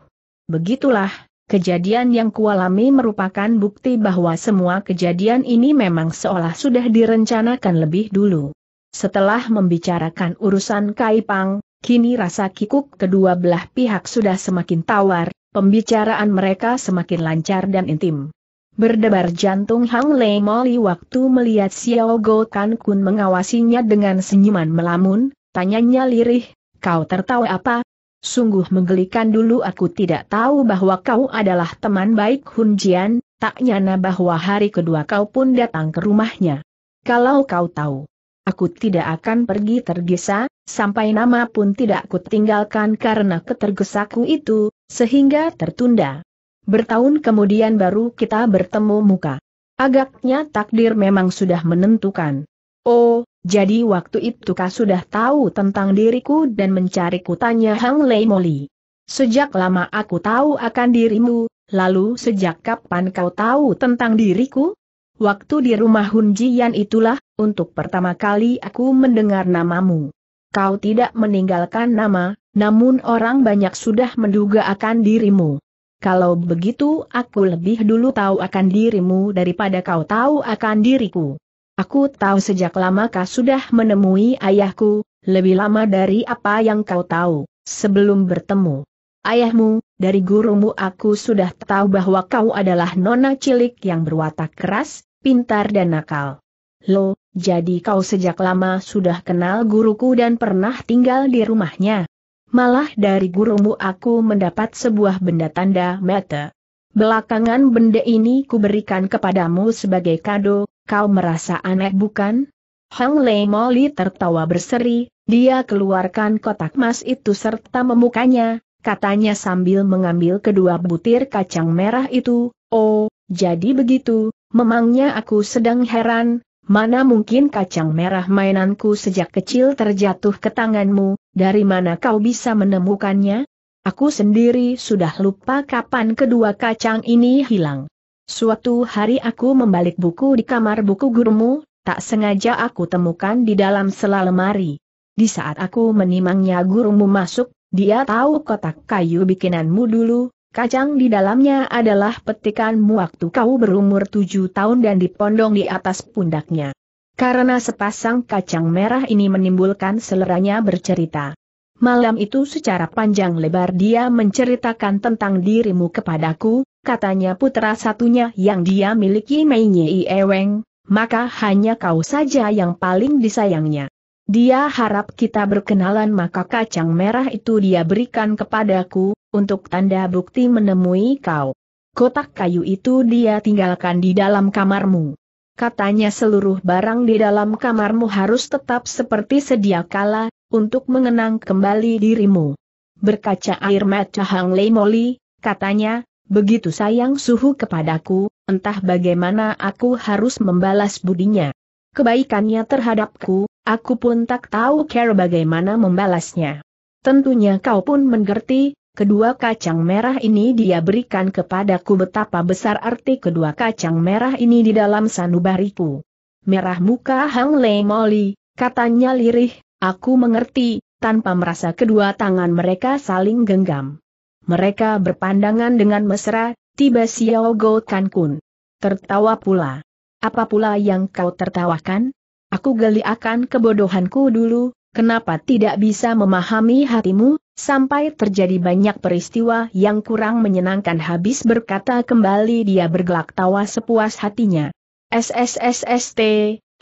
Begitulah, kejadian yang kualami merupakan bukti bahwa semua kejadian ini memang seolah sudah direncanakan lebih dulu. Setelah membicarakan urusan Kaipang, Kini rasa kikuk kedua belah pihak sudah semakin tawar, pembicaraan mereka semakin lancar dan intim. Berdebar jantung Hang Lei Moli waktu melihat Xiao Go Kan Kun mengawasinya dengan senyuman melamun, tanyanya lirih, kau tertawa apa? Sungguh menggelikan dulu aku tidak tahu bahwa kau adalah teman baik Hun Jian, tak nyana bahwa hari kedua kau pun datang ke rumahnya. Kalau kau tahu, aku tidak akan pergi tergesa, Sampai nama pun tidak kutinggalkan karena ketergesaku itu, sehingga tertunda. Bertahun kemudian baru kita bertemu muka. Agaknya takdir memang sudah menentukan. Oh, jadi waktu itu kau sudah tahu tentang diriku dan mencari kutanya Hang Lei Moli. Sejak lama aku tahu akan dirimu, lalu sejak kapan kau tahu tentang diriku? Waktu di rumah Hun Hunjian itulah, untuk pertama kali aku mendengar namamu kau tidak meninggalkan nama, namun orang banyak sudah menduga akan dirimu. Kalau begitu aku lebih dulu tahu akan dirimu daripada kau tahu akan diriku. Aku tahu sejak lama kau sudah menemui ayahku, lebih lama dari apa yang kau tahu, sebelum bertemu. Ayahmu, dari gurumu aku sudah tahu bahwa kau adalah nona cilik yang berwatak keras, pintar dan nakal. Lo, jadi kau sejak lama sudah kenal guruku dan pernah tinggal di rumahnya. Malah dari gurumu aku mendapat sebuah benda tanda mata. Belakangan benda ini kuberikan kepadamu sebagai kado, kau merasa aneh bukan? Hang Lei Moli tertawa berseri, dia keluarkan kotak emas itu serta memukanya, katanya sambil mengambil kedua butir kacang merah itu, oh, jadi begitu, memangnya aku sedang heran, Mana mungkin kacang merah mainanku sejak kecil terjatuh ke tanganmu, dari mana kau bisa menemukannya? Aku sendiri sudah lupa kapan kedua kacang ini hilang. Suatu hari aku membalik buku di kamar buku gurumu, tak sengaja aku temukan di dalam sela lemari. Di saat aku menimangnya gurumu masuk, dia tahu kotak kayu bikinanmu dulu, Kacang di dalamnya adalah petikanmu waktu kau berumur tujuh tahun dan dipondong di atas pundaknya. Karena sepasang kacang merah ini menimbulkan seleranya bercerita. Malam itu secara panjang lebar dia menceritakan tentang dirimu kepadaku, katanya putra satunya yang dia miliki Mei Eweng, maka hanya kau saja yang paling disayangnya. Dia harap kita berkenalan maka kacang merah itu dia berikan kepadaku, untuk tanda bukti menemui kau. Kotak kayu itu dia tinggalkan di dalam kamarmu. Katanya seluruh barang di dalam kamarmu harus tetap seperti sedia kala, untuk mengenang kembali dirimu. Berkaca air mata Hang Lei Moli, katanya, begitu sayang suhu kepadaku, entah bagaimana aku harus membalas budinya. Kebaikannya terhadapku, Aku pun tak tahu cara bagaimana membalasnya. Tentunya kau pun mengerti, kedua kacang merah ini dia berikan kepadaku betapa besar arti kedua kacang merah ini di dalam sanubariku. Merah muka Hang Lei Moli, katanya lirih, aku mengerti, tanpa merasa kedua tangan mereka saling genggam. Mereka berpandangan dengan mesra, tiba Xiao Go Kan Kun. Tertawa pula. Apa pula yang kau tertawakan? Aku geli akan kebodohanku dulu, kenapa tidak bisa memahami hatimu, sampai terjadi banyak peristiwa yang kurang menyenangkan habis berkata kembali dia bergelak tawa sepuas hatinya. SSSST,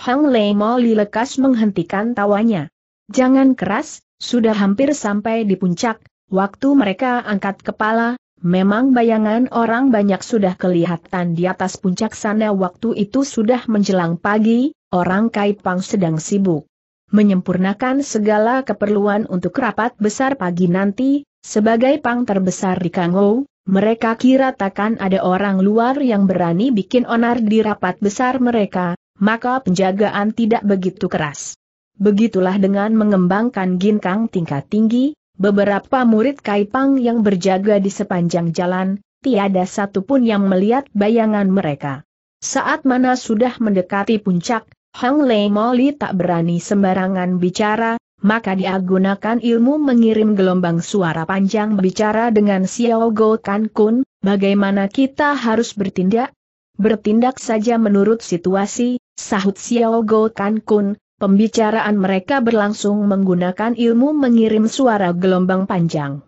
Hang Lei Mo lekas menghentikan tawanya. Jangan keras, sudah hampir sampai di puncak, waktu mereka angkat kepala, Memang bayangan orang banyak sudah kelihatan di atas puncak sana waktu itu sudah menjelang pagi, orang Kaipang sedang sibuk menyempurnakan segala keperluan untuk rapat besar pagi nanti, sebagai pang terbesar di Kangou, mereka kira takkan ada orang luar yang berani bikin onar di rapat besar mereka, maka penjagaan tidak begitu keras. Begitulah dengan mengembangkan ginkang tingkat tinggi, beberapa murid Kaipang yang berjaga di sepanjang jalan, tiada satupun yang melihat bayangan mereka. Saat mana sudah mendekati puncak, Hang Lei Moli tak berani sembarangan bicara, maka dia gunakan ilmu mengirim gelombang suara panjang bicara dengan Xiao Go Kan Kun, bagaimana kita harus bertindak? Bertindak saja menurut situasi, sahut Xiao Go Kan Kun, pembicaraan mereka berlangsung menggunakan ilmu mengirim suara gelombang panjang.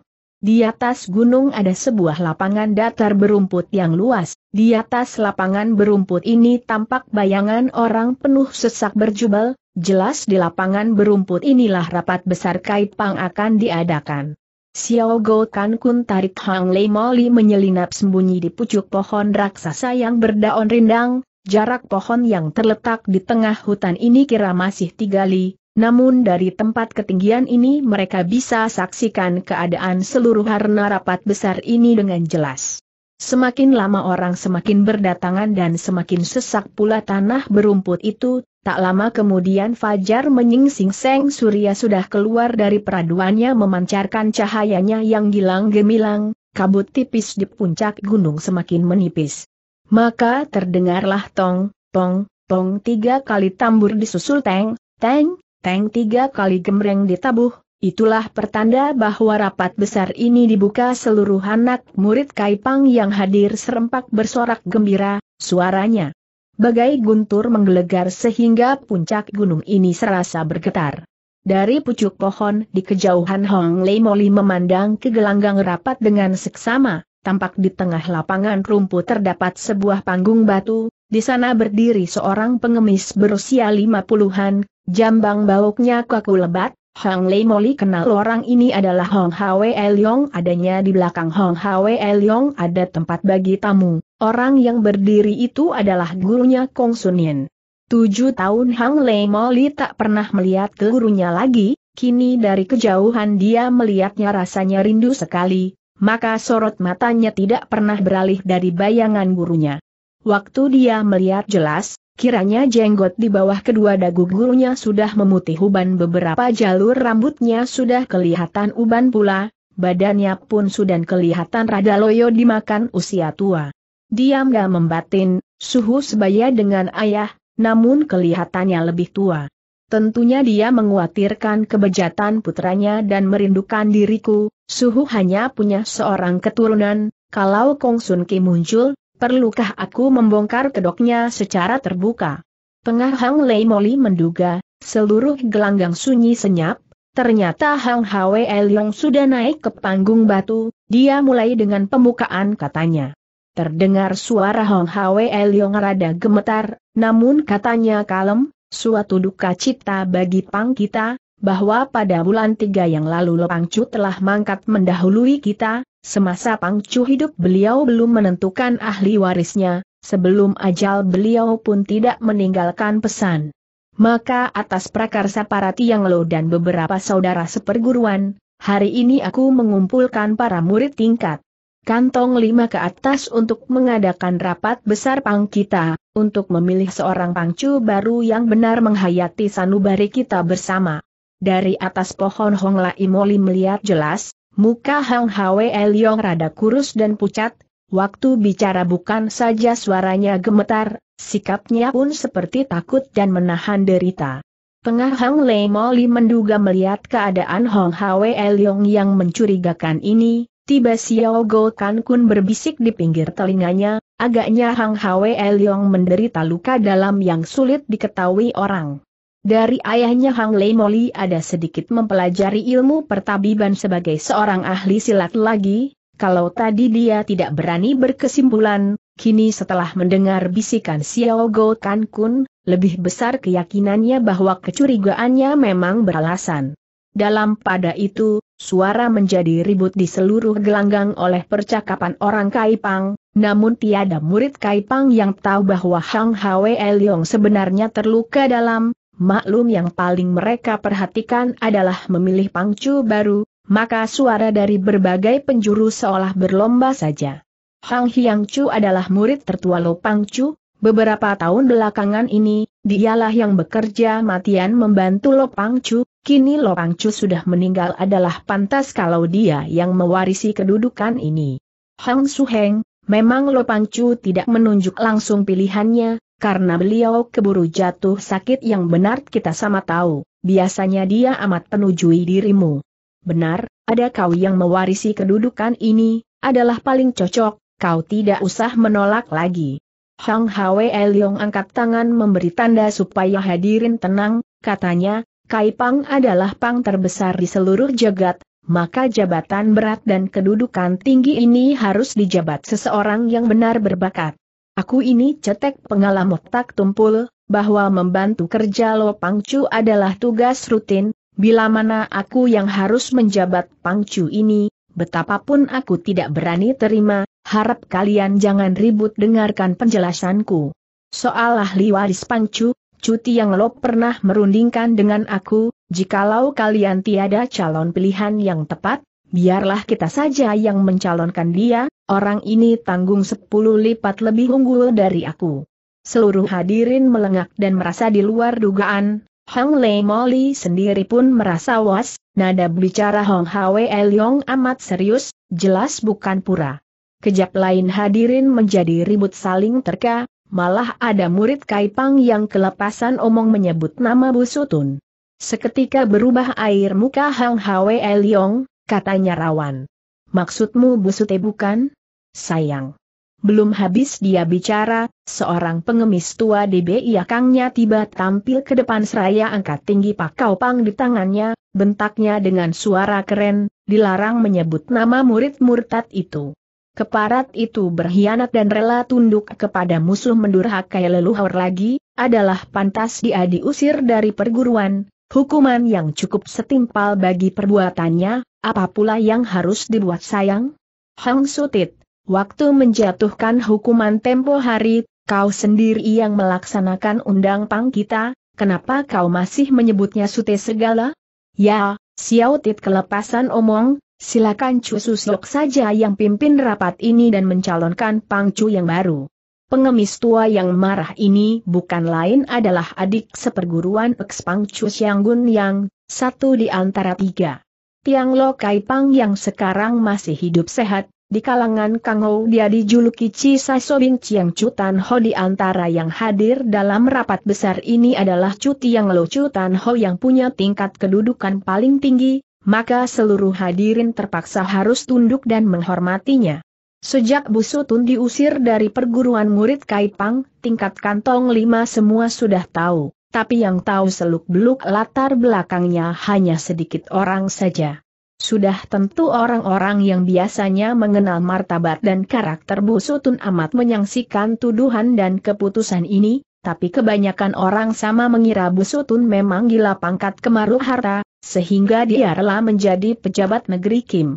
Di atas gunung ada sebuah lapangan datar berumput yang luas, di atas lapangan berumput ini tampak bayangan orang penuh sesak berjubel, jelas di lapangan berumput inilah rapat besar Kaipang akan diadakan. Xiao Go Kan Kun tarik Hang Lei Moli menyelinap sembunyi di pucuk pohon raksasa yang berdaun rindang, jarak pohon yang terletak di tengah hutan ini kira masih tiga li, namun dari tempat ketinggian ini mereka bisa saksikan keadaan seluruh harna rapat besar ini dengan jelas. Semakin lama orang semakin berdatangan dan semakin sesak pula tanah berumput itu, tak lama kemudian Fajar menyingsing Seng Surya sudah keluar dari peraduannya memancarkan cahayanya yang gilang gemilang, kabut tipis di puncak gunung semakin menipis. Maka terdengarlah tong, tong, tong tiga kali tambur disusul teng, teng, Teng tiga kali gemreng ditabuh, itulah pertanda bahwa rapat besar ini dibuka seluruh anak murid Kaipang yang hadir serempak bersorak gembira, suaranya. Bagai guntur menggelegar sehingga puncak gunung ini serasa bergetar. Dari pucuk pohon di kejauhan Hong Lei Moli memandang ke gelanggang rapat dengan seksama, tampak di tengah lapangan rumput terdapat sebuah panggung batu, di sana berdiri seorang pengemis berusia lima puluhan, Jambang bauknya kaku lebat, Hong Lei Moli kenal orang ini adalah Hong Hwe Elyong adanya di belakang Hong Hwe Elyong ada tempat bagi tamu, orang yang berdiri itu adalah gurunya Kong Sunyen. Tujuh tahun Hong Lei Moli tak pernah melihat ke gurunya lagi, kini dari kejauhan dia melihatnya rasanya rindu sekali, maka sorot matanya tidak pernah beralih dari bayangan gurunya. Waktu dia melihat jelas, Kiranya jenggot di bawah kedua dagu gurunya sudah memutih uban beberapa jalur rambutnya sudah kelihatan uban pula, badannya pun sudah kelihatan rada loyo dimakan usia tua. Dia enggak membatin, suhu sebaya dengan ayah, namun kelihatannya lebih tua. Tentunya dia menguatirkan kebejatan putranya dan merindukan diriku, suhu hanya punya seorang keturunan, kalau Kong Sun Ki muncul, Perlukah aku membongkar kedoknya secara terbuka? Tengah Hang Lei Moli menduga, seluruh gelanggang sunyi senyap, ternyata Hang Hwe Leong sudah naik ke panggung batu, dia mulai dengan pembukaan katanya. Terdengar suara Hang Hwe Leong rada gemetar, namun katanya kalem, suatu duka cipta bagi pang kita, bahwa pada bulan tiga yang lalu Chu telah mangkat mendahului kita, Semasa pangcu hidup beliau belum menentukan ahli warisnya, sebelum ajal beliau pun tidak meninggalkan pesan. Maka atas prakarsa para tiang lo dan beberapa saudara seperguruan, hari ini aku mengumpulkan para murid tingkat kantong lima ke atas untuk mengadakan rapat besar pang kita, untuk memilih seorang pangcu baru yang benar menghayati sanubari kita bersama. Dari atas pohon Hongla Moli melihat jelas, Muka Hang Hwe Eliong rada kurus dan pucat, waktu bicara bukan saja suaranya gemetar, sikapnya pun seperti takut dan menahan derita. Tengah Hang Lei Moli menduga melihat keadaan Hong Hwe Eliong yang mencurigakan ini, tiba Xiao Go Kan Kun berbisik di pinggir telinganya, agaknya Hang Hwe Eliong menderita luka dalam yang sulit diketahui orang. Dari ayahnya Hang Lei Moli ada sedikit mempelajari ilmu pertabiban sebagai seorang ahli silat lagi, kalau tadi dia tidak berani berkesimpulan, kini setelah mendengar bisikan Xiao Go Kan Kun, lebih besar keyakinannya bahwa kecurigaannya memang beralasan. Dalam pada itu, suara menjadi ribut di seluruh gelanggang oleh percakapan orang Kaipang, namun tiada murid Kaipang yang tahu bahwa Hang Hwe Liong sebenarnya terluka dalam, maklum yang paling mereka perhatikan adalah memilih pangcu baru, maka suara dari berbagai penjuru seolah berlomba saja. Hang Hyang Chu adalah murid tertua Lo Pangcu, beberapa tahun belakangan ini, dialah yang bekerja matian membantu Lo Pangcu, kini Lo Pangcu sudah meninggal adalah pantas kalau dia yang mewarisi kedudukan ini. Hang Su Heng, Memang Lopancu tidak menunjuk langsung pilihannya, karena beliau keburu jatuh sakit yang benar kita sama tahu, biasanya dia amat penujui dirimu. Benar, ada kau yang mewarisi kedudukan ini, adalah paling cocok, kau tidak usah menolak lagi. Hang Hwe Liong angkat tangan memberi tanda supaya hadirin tenang, katanya, Kai Pang adalah pang terbesar di seluruh jagat, maka jabatan berat dan kedudukan tinggi ini harus dijabat seseorang yang benar berbakat. Aku ini cetek pengalaman tak tumpul, bahwa membantu kerja Lo Pangcu adalah tugas rutin, bila mana aku yang harus menjabat Pangcu ini, betapapun aku tidak berani terima, harap kalian jangan ribut dengarkan penjelasanku. Soal ahli waris Pangcu, Cuti yang Lo pernah merundingkan dengan aku, jikalau kalian tiada calon pilihan yang tepat, biarlah kita saja yang mencalonkan dia, orang ini tanggung sepuluh lipat lebih unggul dari aku. Seluruh hadirin melengak dan merasa di luar dugaan, Hong Lei Moli sendiri pun merasa was, nada bicara Hong Hwe Yong amat serius, jelas bukan pura. Kejap lain hadirin menjadi ribut saling terka, Malah ada murid Kaipang yang kelepasan omong menyebut nama Busutun. Seketika berubah air muka Hang Hwe Eliong, katanya rawan. Maksudmu Busute bukan? Sayang. Belum habis dia bicara, seorang pengemis tua DBI akangnya tiba tampil ke depan seraya angkat tinggi pakau pang di tangannya, bentaknya dengan suara keren, dilarang menyebut nama murid murtad itu. Keparat itu berkhianat dan rela tunduk kepada musuh mendurhakai leluhur lagi, adalah pantas dia diusir dari perguruan, hukuman yang cukup setimpal bagi perbuatannya, apa pula yang harus dibuat sayang? Hang Sutit, waktu menjatuhkan hukuman tempo hari, kau sendiri yang melaksanakan undang pang kita, kenapa kau masih menyebutnya sute segala? Ya, Xiao Tit kelepasan omong, Silakan Chu Susok saja yang pimpin rapat ini dan mencalonkan Chu yang baru. Pengemis tua yang marah ini bukan lain adalah adik seperguruan eks Siang Sianggun yang satu di antara tiga. Tiang Lo Kai Pang yang sekarang masih hidup sehat, di kalangan Kang Ho dia dijuluki Cisa Sobin Chiang Cutan Ho di antara yang hadir dalam rapat besar ini adalah Chu yang Lo Cutan Ho yang punya tingkat kedudukan paling tinggi, maka seluruh hadirin terpaksa harus tunduk dan menghormatinya. Sejak Busutun diusir dari perguruan murid Kaipang, tingkat kantong lima semua sudah tahu, tapi yang tahu seluk-beluk latar belakangnya hanya sedikit orang saja. Sudah tentu orang-orang yang biasanya mengenal martabat dan karakter Busutun amat menyaksikan tuduhan dan keputusan ini, tapi kebanyakan orang sama mengira Busutun memang gila pangkat kemaruh harta, sehingga dia rela menjadi pejabat negeri Kim.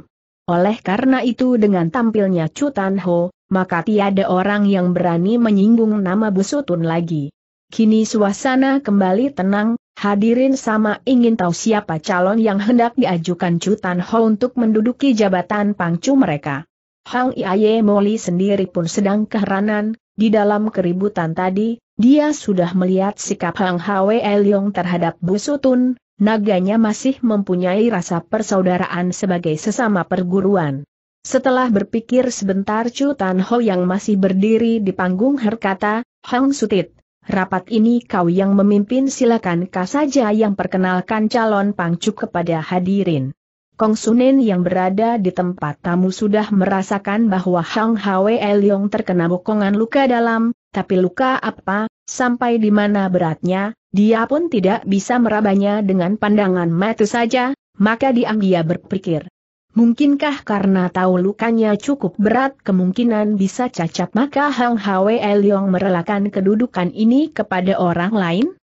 Oleh karena itu dengan tampilnya Chu Tan Ho, maka tiada orang yang berani menyinggung nama Busutun lagi. Kini suasana kembali tenang, hadirin sama ingin tahu siapa calon yang hendak diajukan Chu Tan Ho untuk menduduki jabatan pangcu mereka. Hang Iaye Moli sendiri pun sedang keheranan, di dalam keributan tadi, dia sudah melihat sikap Hang Hwe Elyong terhadap Busutun, naganya masih mempunyai rasa persaudaraan sebagai sesama perguruan. Setelah berpikir sebentar Chu Tan Ho yang masih berdiri di panggung berkata, Hang Sutit, rapat ini kau yang memimpin silakan kau saja yang perkenalkan calon pangcuk kepada hadirin. Kong Sunen yang berada di tempat tamu sudah merasakan bahwa Hang Hwe Elyong terkena bokongan luka dalam, tapi luka apa, sampai di mana beratnya, dia pun tidak bisa merabanya dengan pandangan mata saja, maka diam dia berpikir. Mungkinkah karena tahu lukanya cukup berat kemungkinan bisa cacat maka Hang Hwe Leong merelakan kedudukan ini kepada orang lain?